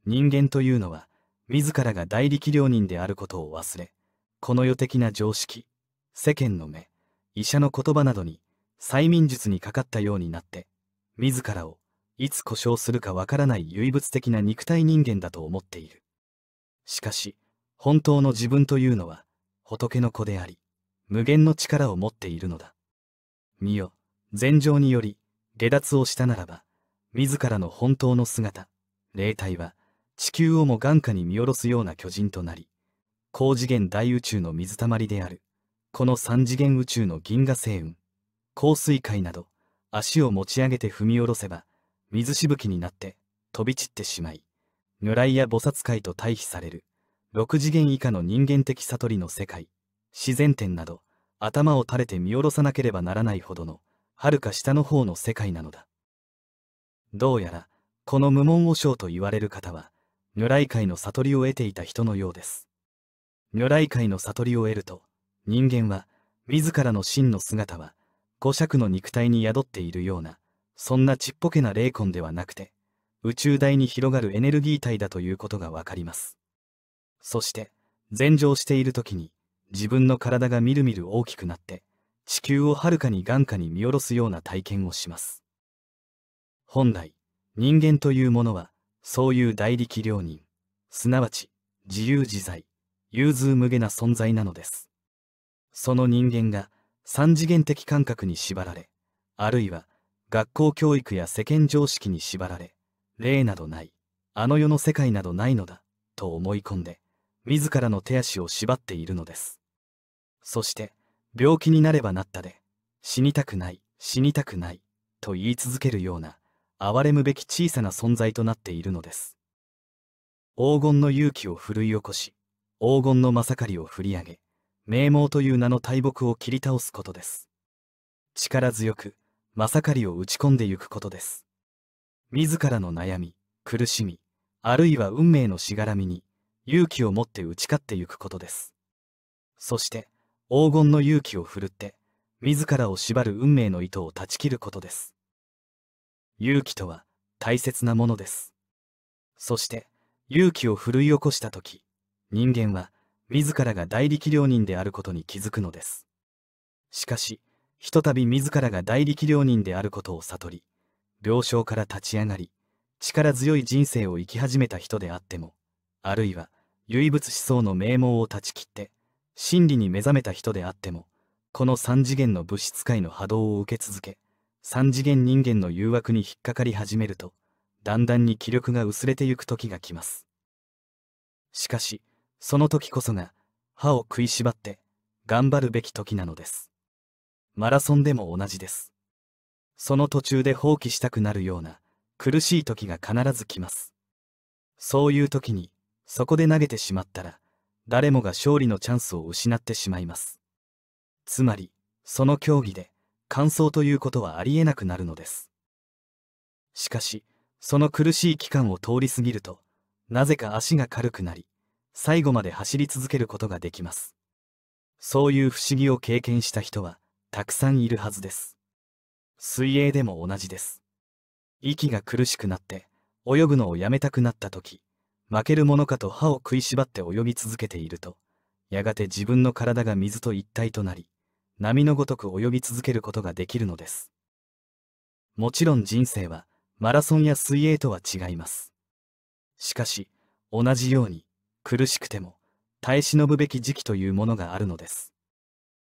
人間というのは、自らが代理器量人であることを忘れ、この世的な常識、世間の目、医者の言葉などに催眠術にかかったようになって自らをいつ故障するかわからない唯物的な肉体人間だと思っているしかし本当の自分というのは仏の子であり無限の力を持っているのだ見よ禅情により下脱をしたならば自らの本当の姿霊体は地球をも眼下に見下ろすような巨人となり高次元大宇宙の水たまりであるこの3次元宇宙の銀河星雲香水界など足を持ち上げて踏み下ろせば水しぶきになって飛び散ってしまい如来や菩薩界と対比される6次元以下の人間的悟りの世界自然点など頭を垂れて見下ろさなければならないほどのはるか下の方の世界なのだどうやらこの無門和尚と言われる方は如来界の悟りを得ていた人のようです如来界の悟りを得ると人間は自らの真の姿は五尺の肉体に宿っているようなそんなちっぽけな霊魂ではなくて宇宙大に広がるエネルギー体だということがわかりますそして禅上している時に自分の体がみるみる大きくなって地球をはるかに眼下に見下ろすような体験をします本来人間というものはそういう大力量人すなわち自由自在融通無下な存在なのですその人間が三次元的感覚に縛られ、あるいは学校教育や世間常識に縛られ、例などない、あの世の世界などないのだ、と思い込んで、自らの手足を縛っているのです。そして、病気になればなったで、死にたくない、死にたくない、と言い続けるような、哀れむべき小さな存在となっているのです。黄金の勇気を奮い起こし、黄金のまさかりを振り上げ、名門という名の大木を切り倒すことです。力強く、まさかりを打ち込んでゆくことです。自らの悩み、苦しみ、あるいは運命のしがらみに、勇気を持って打ち勝ってゆくことです。そして、黄金の勇気を振るって、自らを縛る運命の糸を断ち切ることです。勇気とは、大切なものです。そして、勇気を奮い起こした時、人間は、自らが大力量人であることに気づくのです。しかし、ひとたび自らが大力良量人であることを悟り、病床から立ち上がり、力強い人生を生き始めた人であっても、あるいは、唯物思想の名門を断ち切って、真理に目覚めた人であっても、この三次元の物質界の波動を受け続け、三次元人間の誘惑に引っかかり始めると、だんだんに気力が薄れてゆく時が来ます。しかし、その時こそが歯を食いしばって頑張るべき時なのです。マラソンでも同じです。その途中で放棄したくなるような苦しい時が必ず来ます。そういう時にそこで投げてしまったら誰もが勝利のチャンスを失ってしまいます。つまりその競技で完走ということはありえなくなるのです。しかしその苦しい期間を通り過ぎるとなぜか足が軽くなり最後まで走り続けることができます。そういう不思議を経験した人は、たくさんいるはずです。水泳でも同じです。息が苦しくなって、泳ぐのをやめたくなった時、負けるものかと歯を食いしばって泳ぎ続けていると、やがて自分の体が水と一体となり、波のごとく泳ぎ続けることができるのです。もちろん人生は、マラソンや水泳とは違います。しかし、同じように、苦しくても耐え忍ぶべき時期というものがあるのです。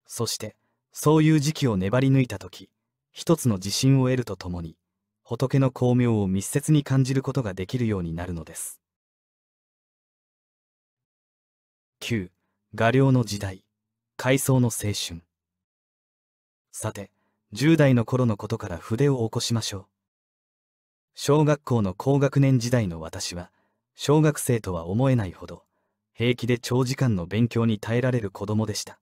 そして、そういう時期を粘り抜いた時、一つの自信を得るとともに、仏の光明を密接に感じることができるようになるのです。9. 画量の時代、階層の青春。さて、10代の頃のことから筆を起こしましょう。小学校の高学年時代の私は、小学生とは思えないほど、平気で長時間の勉強に耐えられる子供でした。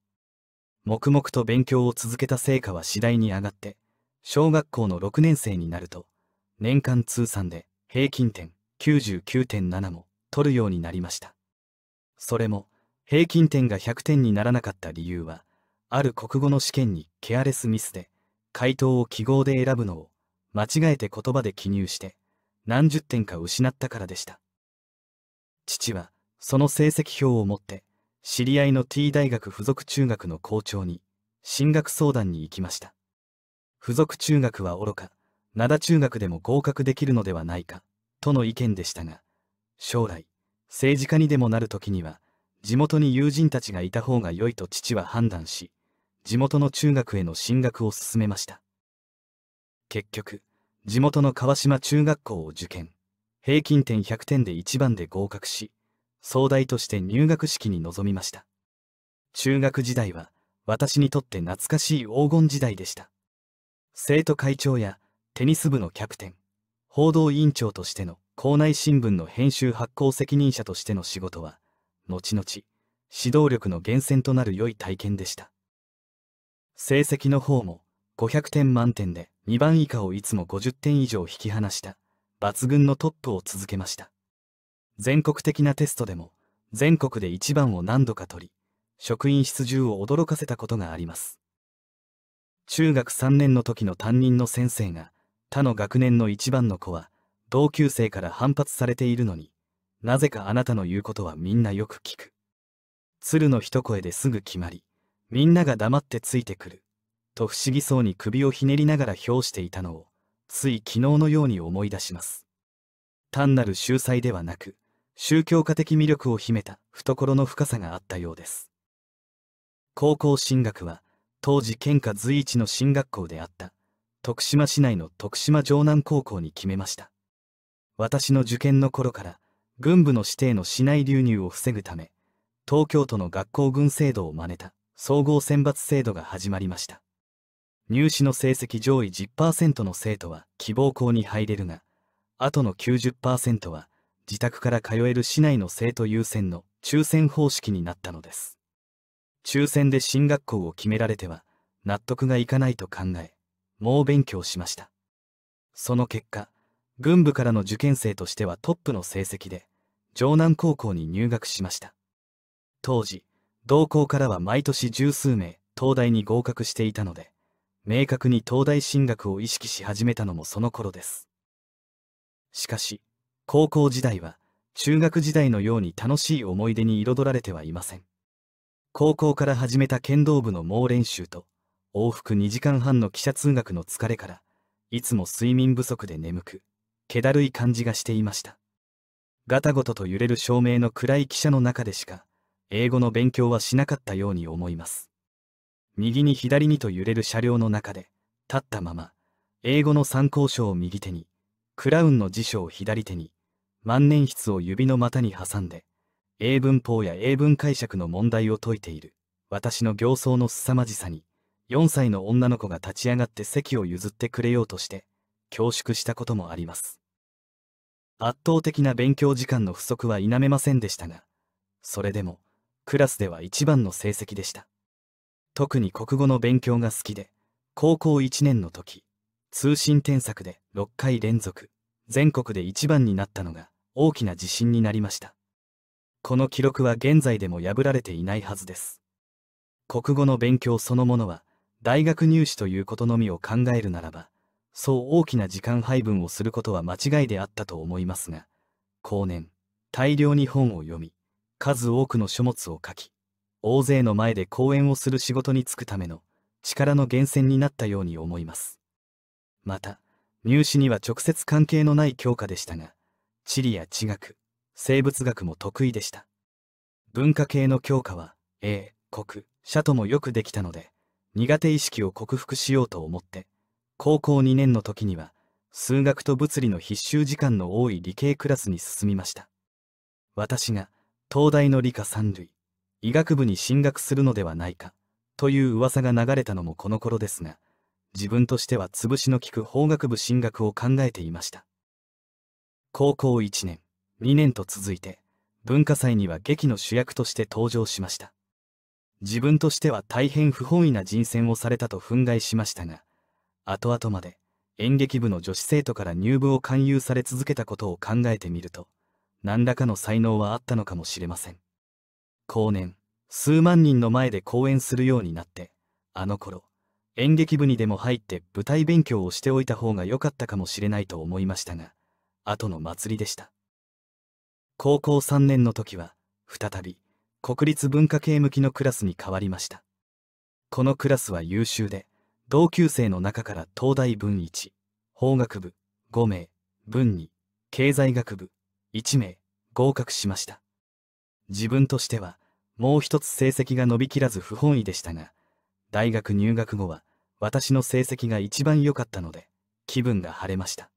黙々と勉強を続けた成果は次第に上がって、小学校の6年生になると、年間通算で平均点99.7も取るようになりました。それも、平均点が100点にならなかった理由は、ある国語の試験にケアレスミスで、回答を記号で選ぶのを、間違えて言葉で記入して、何十点か失ったからでした。父は、その成績表を持って知り合いの T 大学附属中学の校長に進学相談に行きました附属中学はおろか灘中学でも合格できるのではないかとの意見でしたが将来政治家にでもなる時には地元に友人たちがいた方が良いと父は判断し地元の中学への進学を勧めました結局地元の川島中学校を受験平均点100点で1番で合格し総大として入学式に臨みました。中学時代は私にとって懐かしい黄金時代でした。生徒会長やテニス部のキャプテン、報道委員長としての校内新聞の編集発行責任者としての仕事は、後々、指導力の源泉となる良い体験でした。成績の方も500点満点で2番以下をいつも50点以上引き離した抜群のトップを続けました。全国的なテストでも全国で1番を何度か取り職員室中を驚かせたことがあります中学3年の時の担任の先生が他の学年の1番の子は同級生から反発されているのになぜかあなたの言うことはみんなよく聞く鶴の一声ですぐ決まりみんなが黙ってついてくると不思議そうに首をひねりながら評していたのをつい昨日のように思い出します単なる秀才ではなく宗教家的魅力を秘めた懐の深さがあったようです高校進学は当時県下随一の進学校であった徳島市内の徳島城南高校に決めました私の受験の頃から軍部の指定の市内流入を防ぐため東京都の学校軍制度を真似た総合選抜制度が始まりました入試の成績上位10%の生徒は希望校に入れるがあとの90%は自宅から通える市内の生徒優先の抽選方式になったのです。抽選で進学校を決められては納得がいかないと考え、猛勉強しました。その結果、軍部からの受験生としてはトップの成績で、城南高校に入学しました。当時、同校からは毎年十数名、東大に合格していたので、明確に東大進学を意識し始めたのもその頃です。しかし、高校時代は中学時代のように楽しい思い出に彩られてはいません。高校から始めた剣道部の猛練習と、往復2時間半の汽車通学の疲れから、いつも睡眠不足で眠く、気だるい感じがしていました。ガタゴトと揺れる照明の暗い汽車の中でしか、英語の勉強はしなかったように思います。右に左にと揺れる車両の中で、立ったまま、英語の参考書を右手に、クラウンの辞書を左手に、万年筆を指の股に挟んで、英文法や英文解釈の問題を解いている、私の形相の凄まじさに、4歳の女の子が立ち上がって席を譲ってくれようとして、恐縮したこともあります。圧倒的な勉強時間の不足は否めませんでしたが、それでも、クラスでは一番の成績でした。特に国語の勉強が好きで、高校1年の時、通信添削で6回連続、全国で一番になったのが、大きな地震になりましたこの記録は現在でも破られていないはずです国語の勉強そのものは大学入試ということのみを考えるならばそう大きな時間配分をすることは間違いであったと思いますが後年大量に本を読み数多くの書物を書き大勢の前で講演をする仕事に就くための力の源泉になったように思いますまた入試には直接関係のない教科でしたが地理や地学生物学も得意でした文化系の教科は英国社ともよくできたので苦手意識を克服しようと思って高校2年の時には数学と物理の必修時間の多い理系クラスに進みました私が東大の理科三類医学部に進学するのではないかという噂が流れたのもこの頃ですが自分としては潰しの利く法学部進学を考えていました高校1年2年と続いて文化祭には劇の主役として登場しました自分としては大変不本意な人選をされたと憤慨しましたが後々まで演劇部の女子生徒から入部を勧誘され続けたことを考えてみると何らかの才能はあったのかもしれません後年数万人の前で講演するようになってあの頃演劇部にでも入って舞台勉強をしておいた方が良かったかもしれないと思いましたが後の祭りでした高校3年の時は再び国立文化系向きのクラスに変わりましたこのクラスは優秀で同級生の中から東大文1法学部5名文2経済学部1名合格しました自分としてはもう一つ成績が伸びきらず不本意でしたが大学入学後は私の成績が一番良かったので気分が晴れました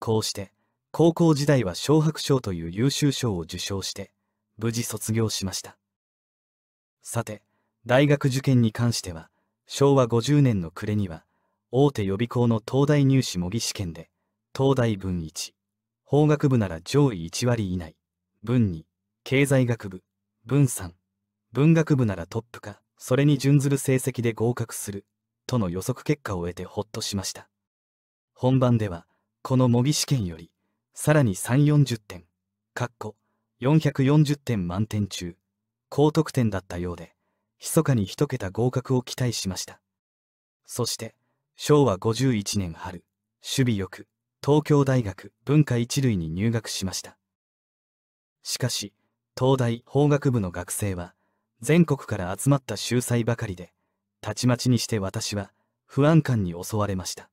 こうして高校時代は小白賞という優秀賞を受賞して、無事卒業しました。さて、大学受験に関しては、昭和50年の暮れには、大手予備校の東大入試模擬試験で、東大分1、法学部なら上位1割以内、分2、経済学部、分3、文学部ならトップか、それに準ずる成績で合格する、との予測結果を得てほっとしました。本番では、この模擬試験より、さらに340点、かっこ440点満点中、高得点だったようで、密かに1桁合格を期待しました。そして、昭和51年春、守備よく、東京大学文化一類に入学しました。しかし、東大法学部の学生は、全国から集まった秀才ばかりで、たちまちにして私は不安感に襲われました。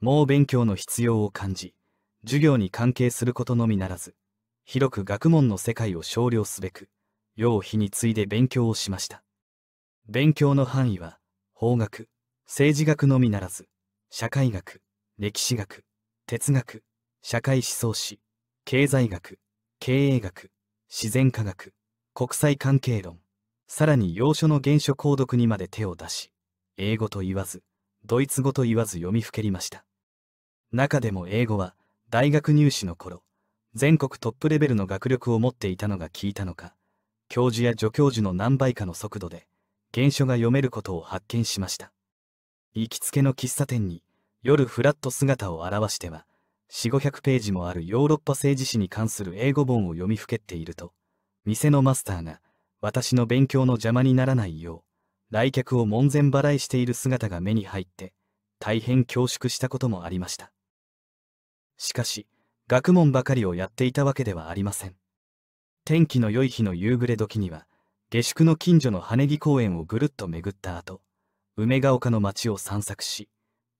もう勉強の必要を感じ、授業に関係することのみならず、広く学問の世界を少量すべく、要否に次いで勉強をしました。勉強の範囲は、法学、政治学のみならず、社会学、歴史学、哲学、社会思想史、経済学、経営学、自然科学、国際関係論、さらに要書の原書購読にまで手を出し、英語と言わず、ドイツ語と言わず読みふけりました。中でも英語は、大学入試の頃全国トップレベルの学力を持っていたのが聞いたのか教授や助教授の何倍かの速度で原書が読めることを発見しました行きつけの喫茶店に夜フラット姿を現しては4500ページもあるヨーロッパ政治史に関する英語本を読みふけっていると店のマスターが私の勉強の邪魔にならないよう来客を門前払いしている姿が目に入って大変恐縮したこともありましたしかし学問ばかりをやっていたわけではありません天気の良い日の夕暮れ時には下宿の近所の羽木公園をぐるっと巡った後梅ヶ丘の町を散策し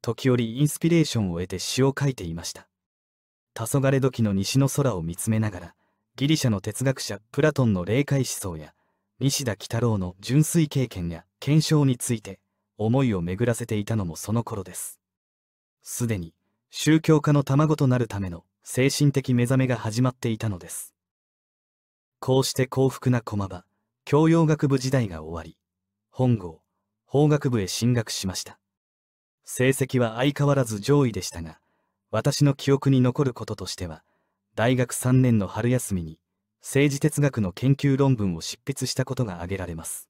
時折インスピレーションを得て詩を書いていました黄昏時の西の空を見つめながらギリシャの哲学者プラトンの霊界思想や西田喜太郎の純粋経験や検証について思いを巡らせていたのもその頃ですすでに宗教家の卵となるための精神的目覚めが始まっていたのですこうして幸福な駒場教養学部時代が終わり本郷法学部へ進学しました成績は相変わらず上位でしたが私の記憶に残ることとしては大学3年の春休みに政治哲学の研究論文を執筆したことが挙げられます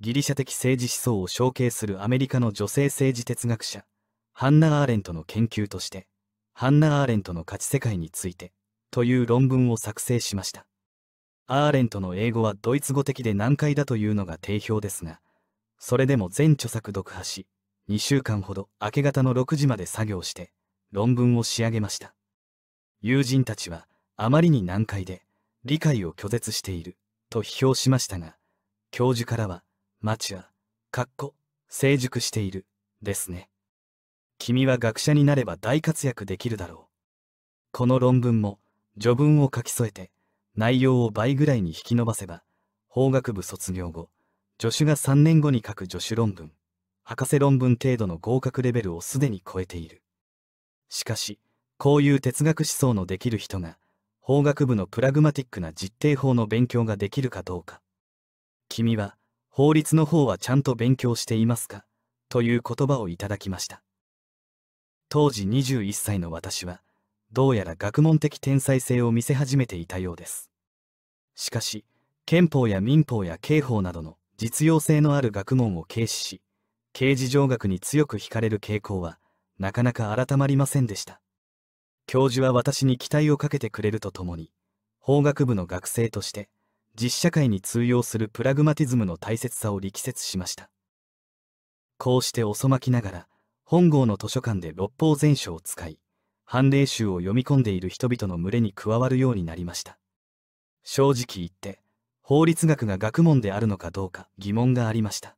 ギリシャ的政治思想を承継するアメリカの女性政治哲学者ハンナ・アーレントの研究として、ハンナ・アーレントの価値世界について、という論文を作成しました。アーレントの英語はドイツ語的で難解だというのが定評ですが、それでも全著作読破し、2週間ほど明け方の6時まで作業して、論文を仕上げました。友人たちは、あまりに難解で、理解を拒絶している、と批評しましたが、教授からは、マチュア、かっこ、成熟している、ですね。君は学者になれば大活躍できるだろう。この論文も序文を書き添えて内容を倍ぐらいに引き伸ばせば法学部卒業後助手が3年後に書く助手論文博士論文程度の合格レベルをすでに超えているしかしこういう哲学思想のできる人が法学部のプラグマティックな実定法の勉強ができるかどうか君は法律の方はちゃんと勉強していますかという言葉をいただきました当時21歳の私はどうやら学問的天才性を見せ始めていたようですしかし憲法や民法や刑法などの実用性のある学問を軽視し刑事上学に強く惹かれる傾向はなかなか改まりませんでした教授は私に期待をかけてくれるとともに法学部の学生として実社会に通用するプラグマティズムの大切さを力説しましたこうして遅まきながら本郷の図書館で六法全書を使い、判例集を読み込んでいる人々の群れに加わるようになりました。正直言って、法律学が学問であるのかどうか疑問がありました。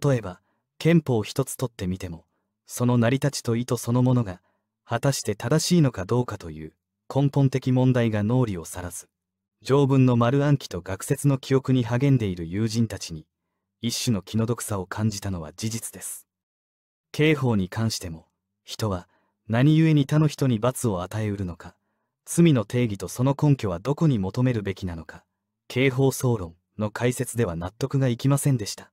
例えば、憲法一つとってみても、その成り立ちと意図そのものが、果たして正しいのかどうかという根本的問題が脳裏を去らず、条文の丸暗記と学説の記憶に励んでいる友人たちに、一種の気の毒さを感じたのは事実です。刑法に関しても人は何故に他の人に罰を与えうるのか罪の定義とその根拠はどこに求めるべきなのか刑法総論の解説では納得がいきませんでした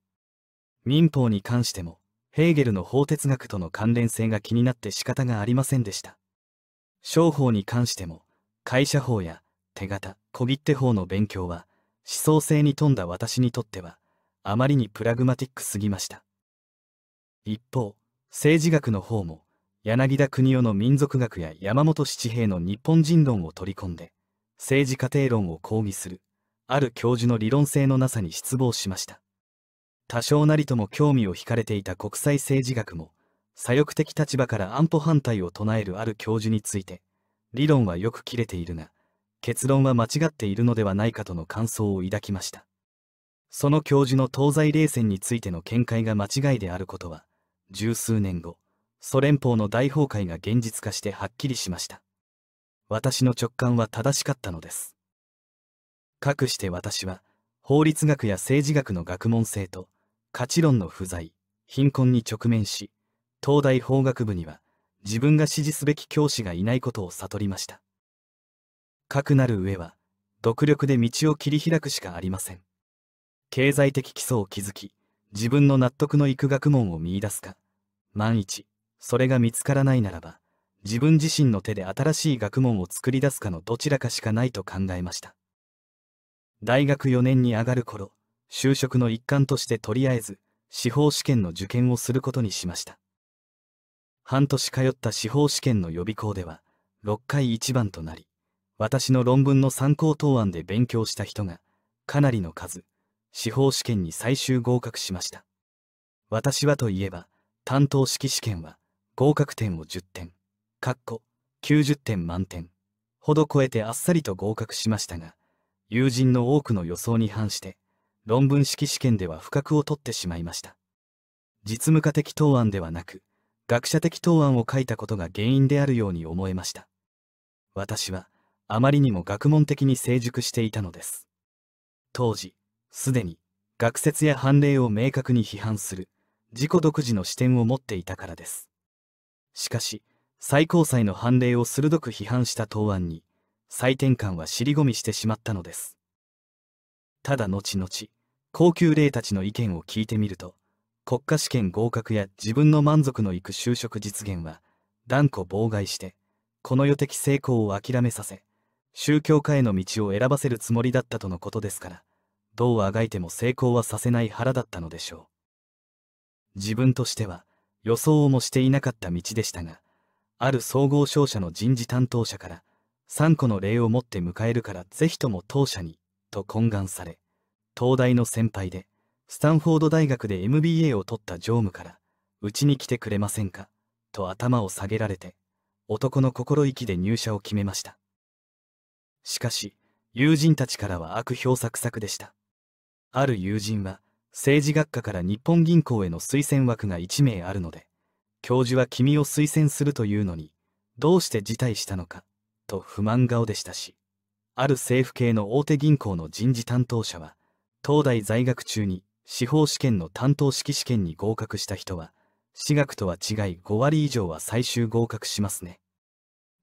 民法に関してもヘーゲルの法哲学との関連性が気になって仕方がありませんでした商法に関しても会社法や手形小切手法の勉強は思想性に富んだ私にとってはあまりにプラグマティックすぎました一方政治学の方も柳田国夫の民族学や山本七平の日本人論を取り込んで政治家庭論を抗議するある教授の理論性のなさに失望しました多少なりとも興味を惹かれていた国際政治学も左翼的立場から安保反対を唱えるある教授について理論はよく切れているが結論は間違っているのではないかとの感想を抱きましたその教授の東西冷戦についての見解が間違いであることは十数年後、ソ連邦の大崩壊が現実化してはっきりしました。私の直感は正しかったのです。かくして私は、法律学や政治学の学問性と、価値論の不在、貧困に直面し、東大法学部には、自分が支持すべき教師がいないことを悟りました。かくなる上は、独力で道を切り開くしかありません。経済的基礎を築き、自分の納得のいく学問を見いだすか万一それが見つからないならば自分自身の手で新しい学問を作り出すかのどちらかしかないと考えました大学4年に上がる頃就職の一環としてとりあえず司法試験の受験をすることにしました半年通った司法試験の予備校では6回1番となり私の論文の参考答案で勉強した人がかなりの数司法試験に最終合格しました。私はといえば、担当式試験は合格点を10点、かっこ90点満点ほど超えてあっさりと合格しましたが、友人の多くの予想に反して、論文式試験では不覚を取ってしまいました。実務家的答案ではなく、学者的答案を書いたことが原因であるように思えました。私は、あまりにも学問的に成熟していたのです。当時、すでに学説や判例を明確に批判する自己独自の視点を持っていたからですしかし最高裁の判例を鋭く批判した答案に再転換は尻込みしてしまったのですただ後々高級霊たちの意見を聞いてみると国家試験合格や自分の満足のいく就職実現は断固妨害してこの世的成功を諦めさせ宗教家への道を選ばせるつもりだったとのことですからどうあがいても成功はさせない腹だったのでしょう自分としては予想をもしていなかった道でしたがある総合商社の人事担当者から3個の礼を持って迎えるからぜひとも当社にと懇願され東大の先輩でスタンフォード大学で MBA を取った常務からうちに来てくれませんかと頭を下げられて男の心意気で入社を決めましたしかし友人たちからは悪評サクサクでしたある友人は政治学科から日本銀行への推薦枠が1名あるので教授は君を推薦するというのにどうして辞退したのかと不満顔でしたしある政府系の大手銀行の人事担当者は東大在学中に司法試験の担当式試験に合格した人は私学とは違い5割以上は最終合格しますね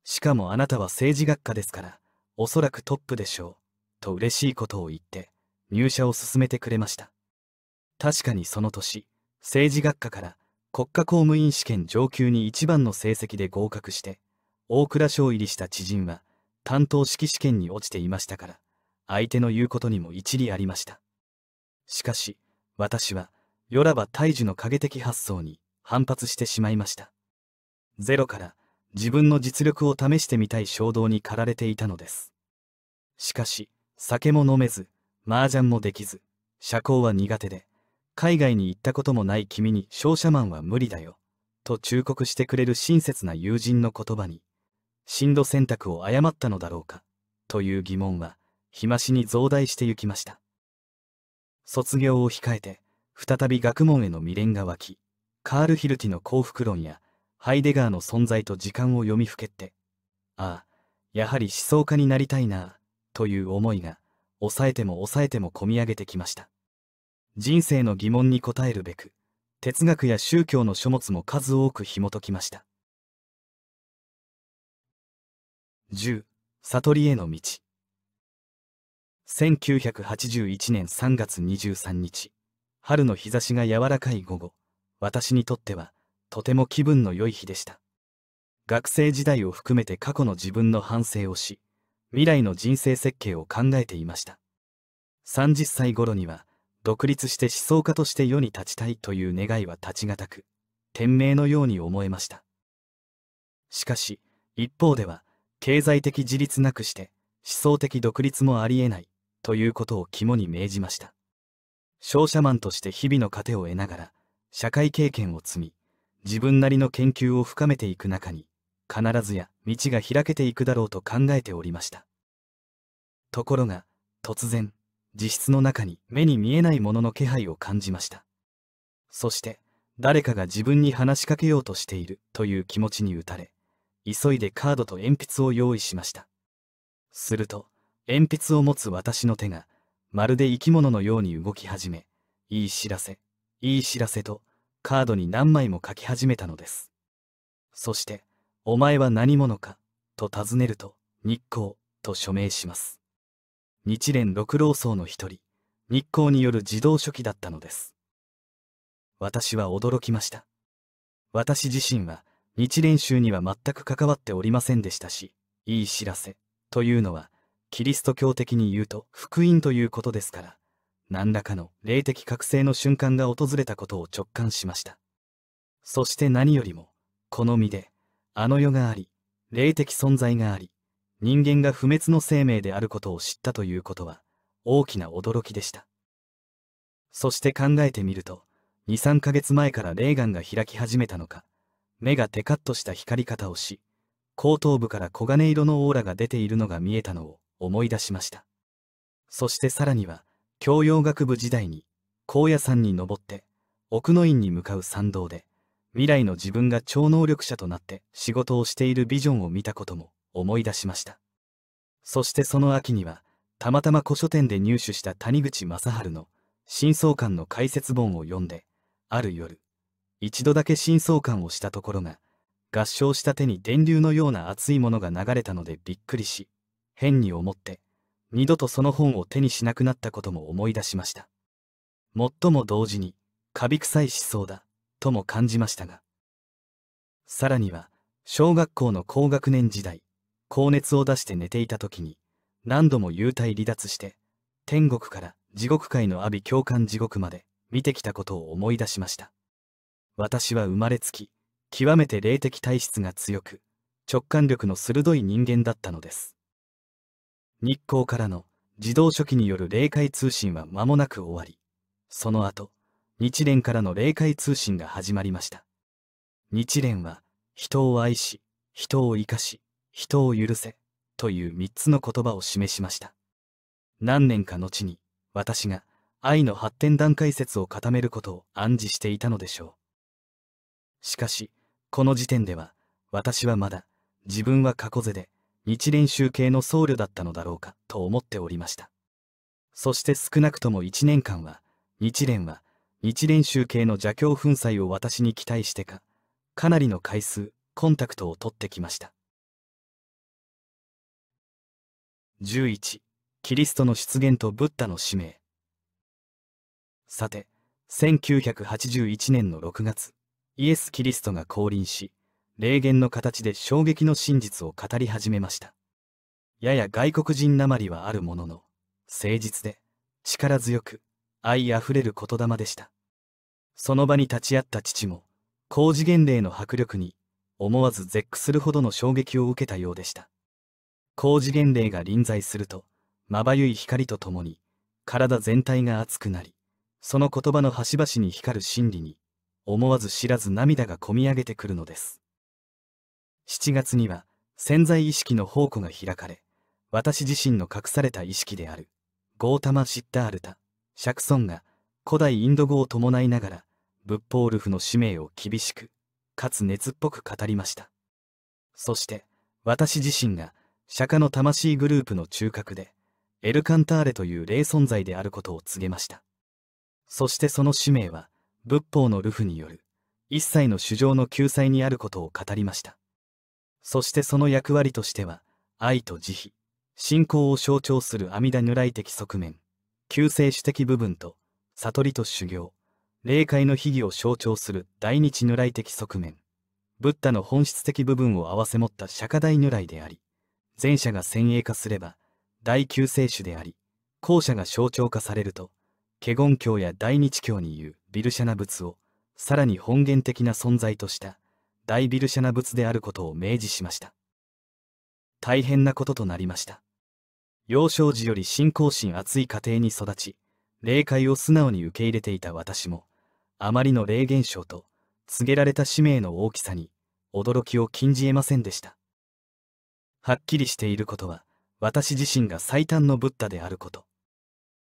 しかもあなたは政治学科ですからおそらくトップでしょうと嬉しいことを言って入社を勧めてくれました確かにその年政治学科から国家公務員試験上級に一番の成績で合格して大蔵省入りした知人は担当式試験に落ちていましたから相手の言うことにも一理ありましたしかし私はよらば大樹の影的発想に反発してしまいましたゼロから自分の実力を試してみたい衝動に駆られていたのですしかし酒も飲めず麻雀もできず、社交は苦手で、海外に行ったこともない君に商社マンは無理だよ、と忠告してくれる親切な友人の言葉に、進路選択を誤ったのだろうか、という疑問は、日増しに増大してゆきました。卒業を控えて、再び学問への未練が湧き、カール・ヒルティの幸福論や、ハイデガーの存在と時間を読みふけって、ああ、やはり思想家になりたいなあ、という思いが、抑えても抑えても込み上げてきました。人生の疑問に答えるべく、哲学や宗教の書物も数多く紐解きました。10. 悟りへの道1981年3月23日、春の日差しが柔らかい午後、私にとっては、とても気分の良い日でした。学生時代を含めて過去の自分の反省をし、未来の人生設計を考えていました30歳頃には独立して思想家として世に立ちたいという願いは立ちがたく天命のように思えましたしかし一方では経済的自立なくして思想的独立もありえないということを肝に銘じました商社マンとして日々の糧を得ながら社会経験を積み自分なりの研究を深めていく中に必ずや道が開けていくだろうと考えておりましたところが突然自室の中に目に見えないものの気配を感じましたそして誰かが自分に話しかけようとしているという気持ちに打たれ急いでカードと鉛筆を用意しましたすると鉛筆を持つ私の手がまるで生き物のように動き始めいい知らせいい知らせとカードに何枚も書き始めたのですそしてお前は何者か、と尋ねると、日光、と署名します。日蓮六老僧の一人、日光による自動書記だったのです。私は驚きました。私自身は、日蓮宗には全く関わっておりませんでしたし、いい知らせ、というのは、キリスト教的に言うと福音ということですから、何らかの霊的覚醒の瞬間が訪れたことを直感しました。そして何よりも、この身で、あの世があり、霊的存在があり、人間が不滅の生命であることを知ったということは、大きな驚きでした。そして考えてみると、2、3ヶ月前から霊眼が開き始めたのか、目がテカッとした光り方をし、後頭部から黄金色のオーラが出ているのが見えたのを思い出しました。そしてさらには、教養学部時代に、高野山に登って、奥の院に向かう参道で、未来の自分が超能力者となって仕事をしているビジョンを見たことも思い出しましたそしてその秋にはたまたま古書店で入手した谷口正治の「真相館」の解説本を読んである夜一度だけ真相館をしたところが合唱した手に電流のような熱いものが流れたのでびっくりし変に思って二度とその本を手にしなくなったことも思い出しましたもっとも同時にカビ臭い思想だとも感じましたがさらには小学校の高学年時代高熱を出して寝ていた時に何度も幽体離脱して天国から地獄界の阿鼻教官地獄まで見てきたことを思い出しました私は生まれつき極めて霊的体質が強く直感力の鋭い人間だったのです日光からの自動書記による霊界通信は間もなく終わりその後日蓮からの霊界通信が始まりました。日蓮は、人を愛し、人を生かし、人を許せ、という3つの言葉を示しました。何年か後に、私が愛の発展段階説を固めることを暗示していたのでしょう。しかし、この時点では、私はまだ、自分は過去世で、日蓮宗系の僧侶だったのだろうか、と思っておりました。そして少なくとも1年間は、日蓮は、一練習系の邪教粉砕を私に期待してか、かなりの回数、コンタクトを取ってきました。11キリストの出現とブッダの使命さて1981年の6月イエス・キリストが降臨し霊言の形で衝撃の真実を語り始めましたやや外国人なまりはあるものの誠実で力強く愛あふれる言霊でした。その場に立ち会った父も、高次元霊の迫力に、思わず絶句するほどの衝撃を受けたようでした。高次元霊が臨在すると、まばゆい光とともに、体全体が熱くなり、その言葉の端々に光る真理に、思わず知らず涙がこみ上げてくるのです。7月には、潜在意識の宝庫が開かれ、私自身の隠された意識である、ゴータマ・シッタールタ、釈尊が古代インド語を伴いながら仏法ルフの使命を厳しくかつ熱っぽく語りましたそして私自身が釈迦の魂グループの中核でエルカンターレという霊存在であることを告げましたそしてその使命は仏法のルフによる一切の主情の救済にあることを語りましたそしてその役割としては愛と慈悲信仰を象徴する阿弥陀如来的側面救世主的部分と、悟りと修行、霊界の秘義を象徴する大日如来的側面、ブッダの本質的部分を併せ持った釈迦大如来であり、前者が先鋭化すれば、大救世主であり、後者が象徴化されると、華厳教や大日教にいうビルシャナ仏を、さらに本源的な存在とした、大ビルシャナ仏であることを明示しました。大変なこととなりました。幼少時より信仰心厚い家庭に育ち、霊界を素直に受け入れていた私も、あまりの霊現象と、告げられた使命の大きさに、驚きを禁じ得ませんでした。はっきりしていることは、私自身が最短のブッダであること。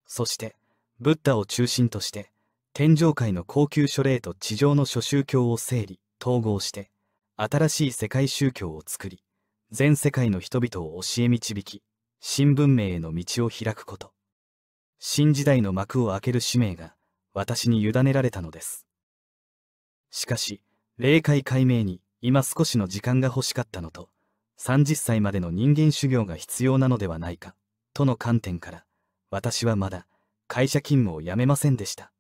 そして、ブッダを中心として、天上界の高級書霊と地上の諸宗教を整理、統合して、新しい世界宗教を作り、全世界の人々を教え導き、新文明への道を開くこと、新時代の幕を開ける使命が私に委ねられたのです。しかし、霊界解明に今少しの時間が欲しかったのと、30歳までの人間修行が必要なのではないか、との観点から、私はまだ会社勤務を辞めませんでした。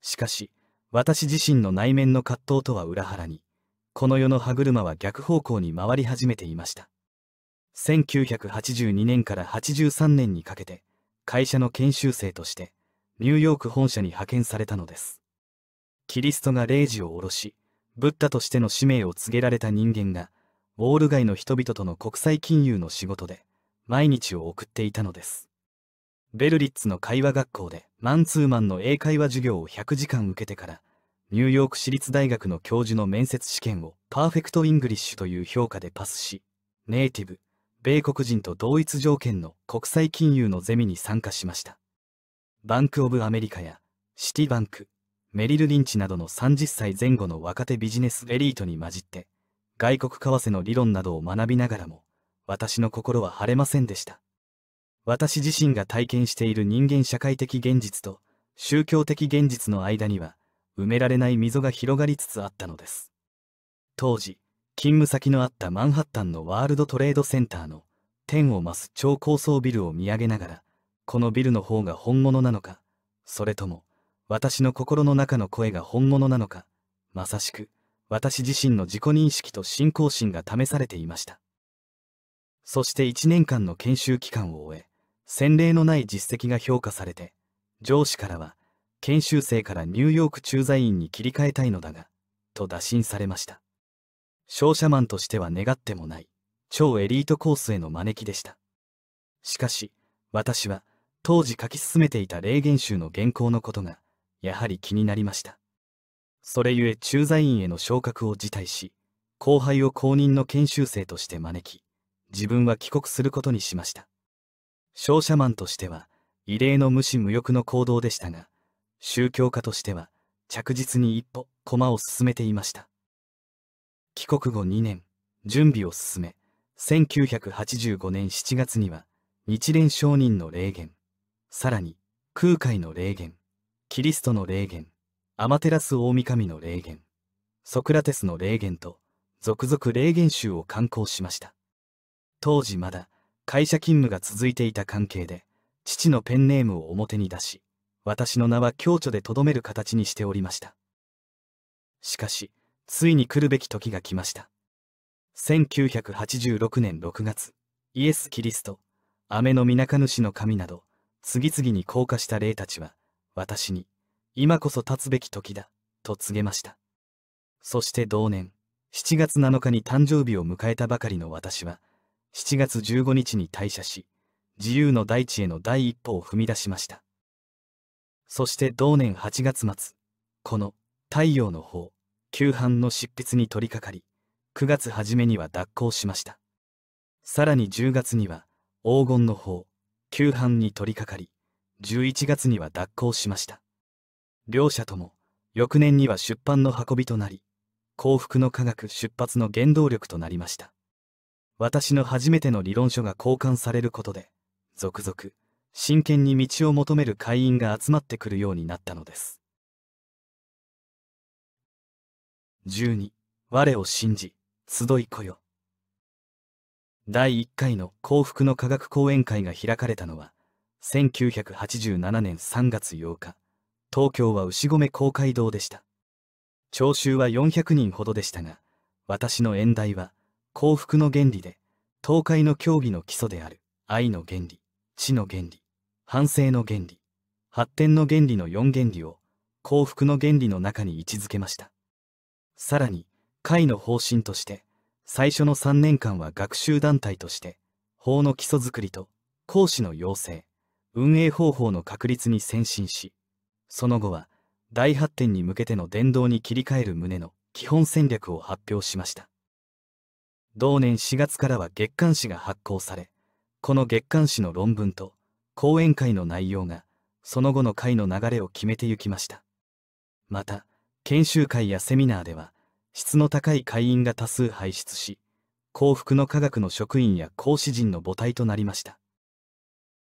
しかし、私自身の内面の葛藤とは裏腹に、この世の歯車は逆方向に回り始めていました。1982年から83年にかけて会社の研修生としてニューヨーク本社に派遣されたのですキリストが0ジを下ろしブッダとしての使命を告げられた人間がウォール街の人々との国際金融の仕事で毎日を送っていたのですベルリッツの会話学校でマンツーマンの英会話授業を100時間受けてからニューヨーク市立大学の教授の面接試験をパーフェクトイングリッシュという評価でパスしネイティブ米国人と同一条件の国際金融のゼミに参加しましたバンク・オブ・アメリカやシティバンクメリル・リンチなどの30歳前後の若手ビジネスエリートに混じって外国為替の理論などを学びながらも私の心は晴れませんでした私自身が体験している人間社会的現実と宗教的現実の間には埋められない溝が広がりつつあったのです当時勤務先のあったマンハッタンのワールドトレードセンターの天を増す超高層ビルを見上げながらこのビルの方が本物なのかそれとも私の心の中の声が本物なのかまさしく私自身の自己認識と信仰心が試されていましたそして1年間の研修期間を終え洗礼のない実績が評価されて上司からは研修生からニューヨーク駐在員に切り替えたいのだがと打診されました商社マンとしては願ってもない超エリートコースへの招きでしたしかし私は当時書き進めていた霊言集の原稿のことがやはり気になりましたそれゆえ駐在員への昇格を辞退し後輩を後任の研修生として招き自分は帰国することにしました商社マンとしては異例の無視無欲の行動でしたが宗教家としては着実に一歩駒を進めていました帰国後2年、準備を進め、1985年7月には、日蓮上人の霊言、さらに、空海の霊言、キリストの霊言、アマテラス大神の霊言、ソクラテスの霊言と、続々霊言集を刊行しました。当時まだ、会社勤務が続いていた関係で、父のペンネームを表に出し、私の名は共著でとどめる形にしておりました。しかし、ついに来るべき時が来ました。1986年6月、イエス・キリスト、雨の皆か主の神など、次々に降下した霊たちは、私に、今こそ立つべき時だ、と告げました。そして同年、7月7日に誕生日を迎えたばかりの私は、7月15日に退社し、自由の大地への第一歩を踏み出しました。そして同年8月末、この太陽の方、旧版の執筆に取り掛かり9月初めには脱行しましたさらに10月には黄金の法旧版に取り掛かり11月には脱行しました両者とも翌年には出版の運びとなり幸福の科学出発の原動力となりました私の初めての理論書が交換されることで続々真剣に道を求める会員が集まってくるようになったのです12我を信じ集いこよ第1回の幸福の科学講演会が開かれたのは1987年3月8日東京は牛込公会堂でした聴衆は400人ほどでしたが私の演題は幸福の原理で東海の教義の基礎である愛の原理知の原理反省の原理発展の原理の4原理を幸福の原理の中に位置づけましたさらに会の方針として最初の3年間は学習団体として法の基礎づくりと講師の養成運営方法の確立に先進しその後は大発展に向けての伝道に切り替える旨の基本戦略を発表しました同年4月からは月刊誌が発行されこの月刊誌の論文と講演会の内容がその後の会の流れを決めてゆきましたまた研修会やセミナーでは質の高い会員が多数輩出し幸福の科学の職員や講師陣の母体となりました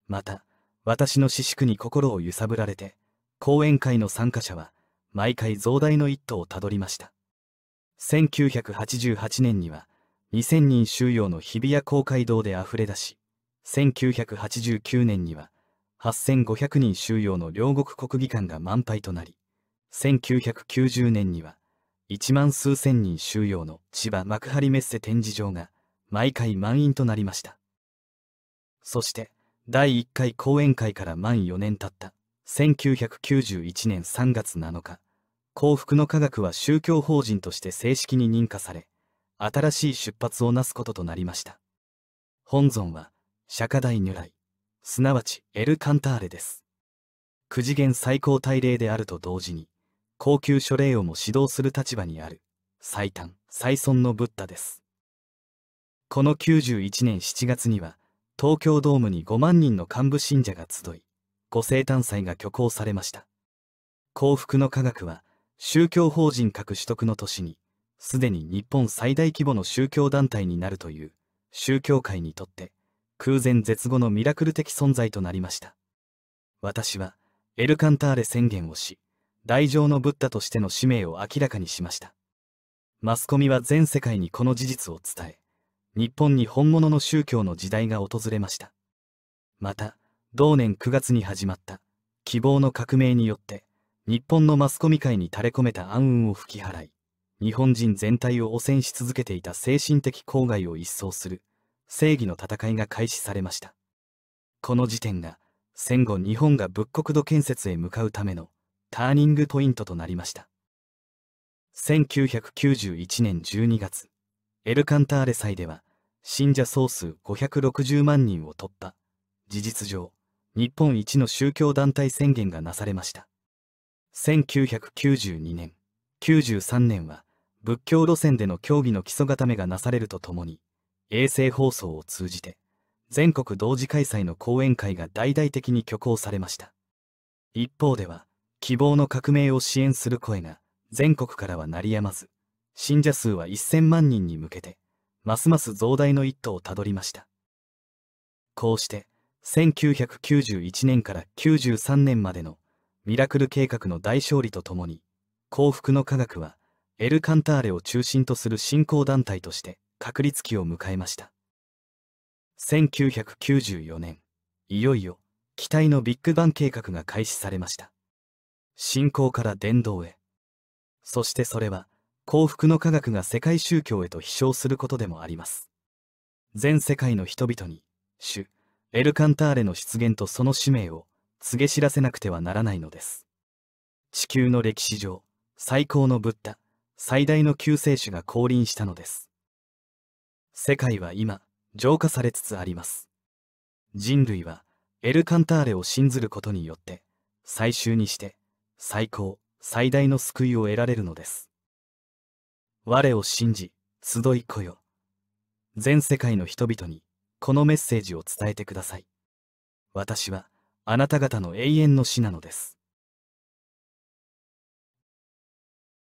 また私の私宿に心を揺さぶられて講演会の参加者は毎回増大の一途をたどりました1988年には2000人収容の日比谷公会堂であふれ出し1989年には8500人収容の両国国技館が満杯となり1990年には、1万数千人収容の千葉幕張メッセ展示場が毎回満員となりました。そして、第1回講演会から満4年経った1991年3月7日、幸福の科学は宗教法人として正式に認可され、新しい出発をなすこととなりました。本尊は、釈迦大如来、すなわちエル・カンターレです。9次元最高大霊であると同時に、高級諸霊をも指導する立場にある最短最尊のブッダですこの91年7月には東京ドームに5万人の幹部信者が集いご生誕祭が挙行されました幸福の科学は宗教法人格取得の年にすでに日本最大規模の宗教団体になるという宗教界にとって空前絶後のミラクル的存在となりました私はエルカンターレ宣言をし大乗のブッダとしての使命を明らかにしました。マスコミは全世界にこの事実を伝え、日本に本物の宗教の時代が訪れました。また、同年9月に始まった希望の革命によって、日本のマスコミ界に垂れ込めた暗雲を吹き払い、日本人全体を汚染し続けていた精神的郊外を一掃する正義の戦いが開始されました。この時点が戦後日本が仏国土建設へ向かうためのターニングポイントとなりました1991年12月エルカンターレ祭では信者総数560万人を突破事実上日本一の宗教団体宣言がなされました1992年93年は仏教路線での教義の基礎固めがなされるとともに衛星放送を通じて全国同時開催の講演会が大々的に挙行されました一方では希望の革命を支援する声が全国からは鳴りやまず、信者数は1000万人に向けて、ますます増大の一途をたどりました。こうして、1991年から93年までのミラクル計画の大勝利とともに、幸福の科学は、エル・カンターレを中心とする信仰団体として確立期を迎えました。1994年、いよいよ、期待のビッグバン計画が開始されました。信仰から伝道へ。そしてそれは、幸福の科学が世界宗教へと飛翔することでもあります。全世界の人々に、主、エルカンターレの出現とその使命を告げ知らせなくてはならないのです。地球の歴史上、最高のブッダ、最大の救世主が降臨したのです。世界は今、浄化されつつあります。人類は、エルカンターレを信ずることによって、最終にして、最高、最大の救いを得られるのです。我を信じ、集いこよ。全世界の人々に、このメッセージを伝えてください。私は、あなた方の永遠の死なのです。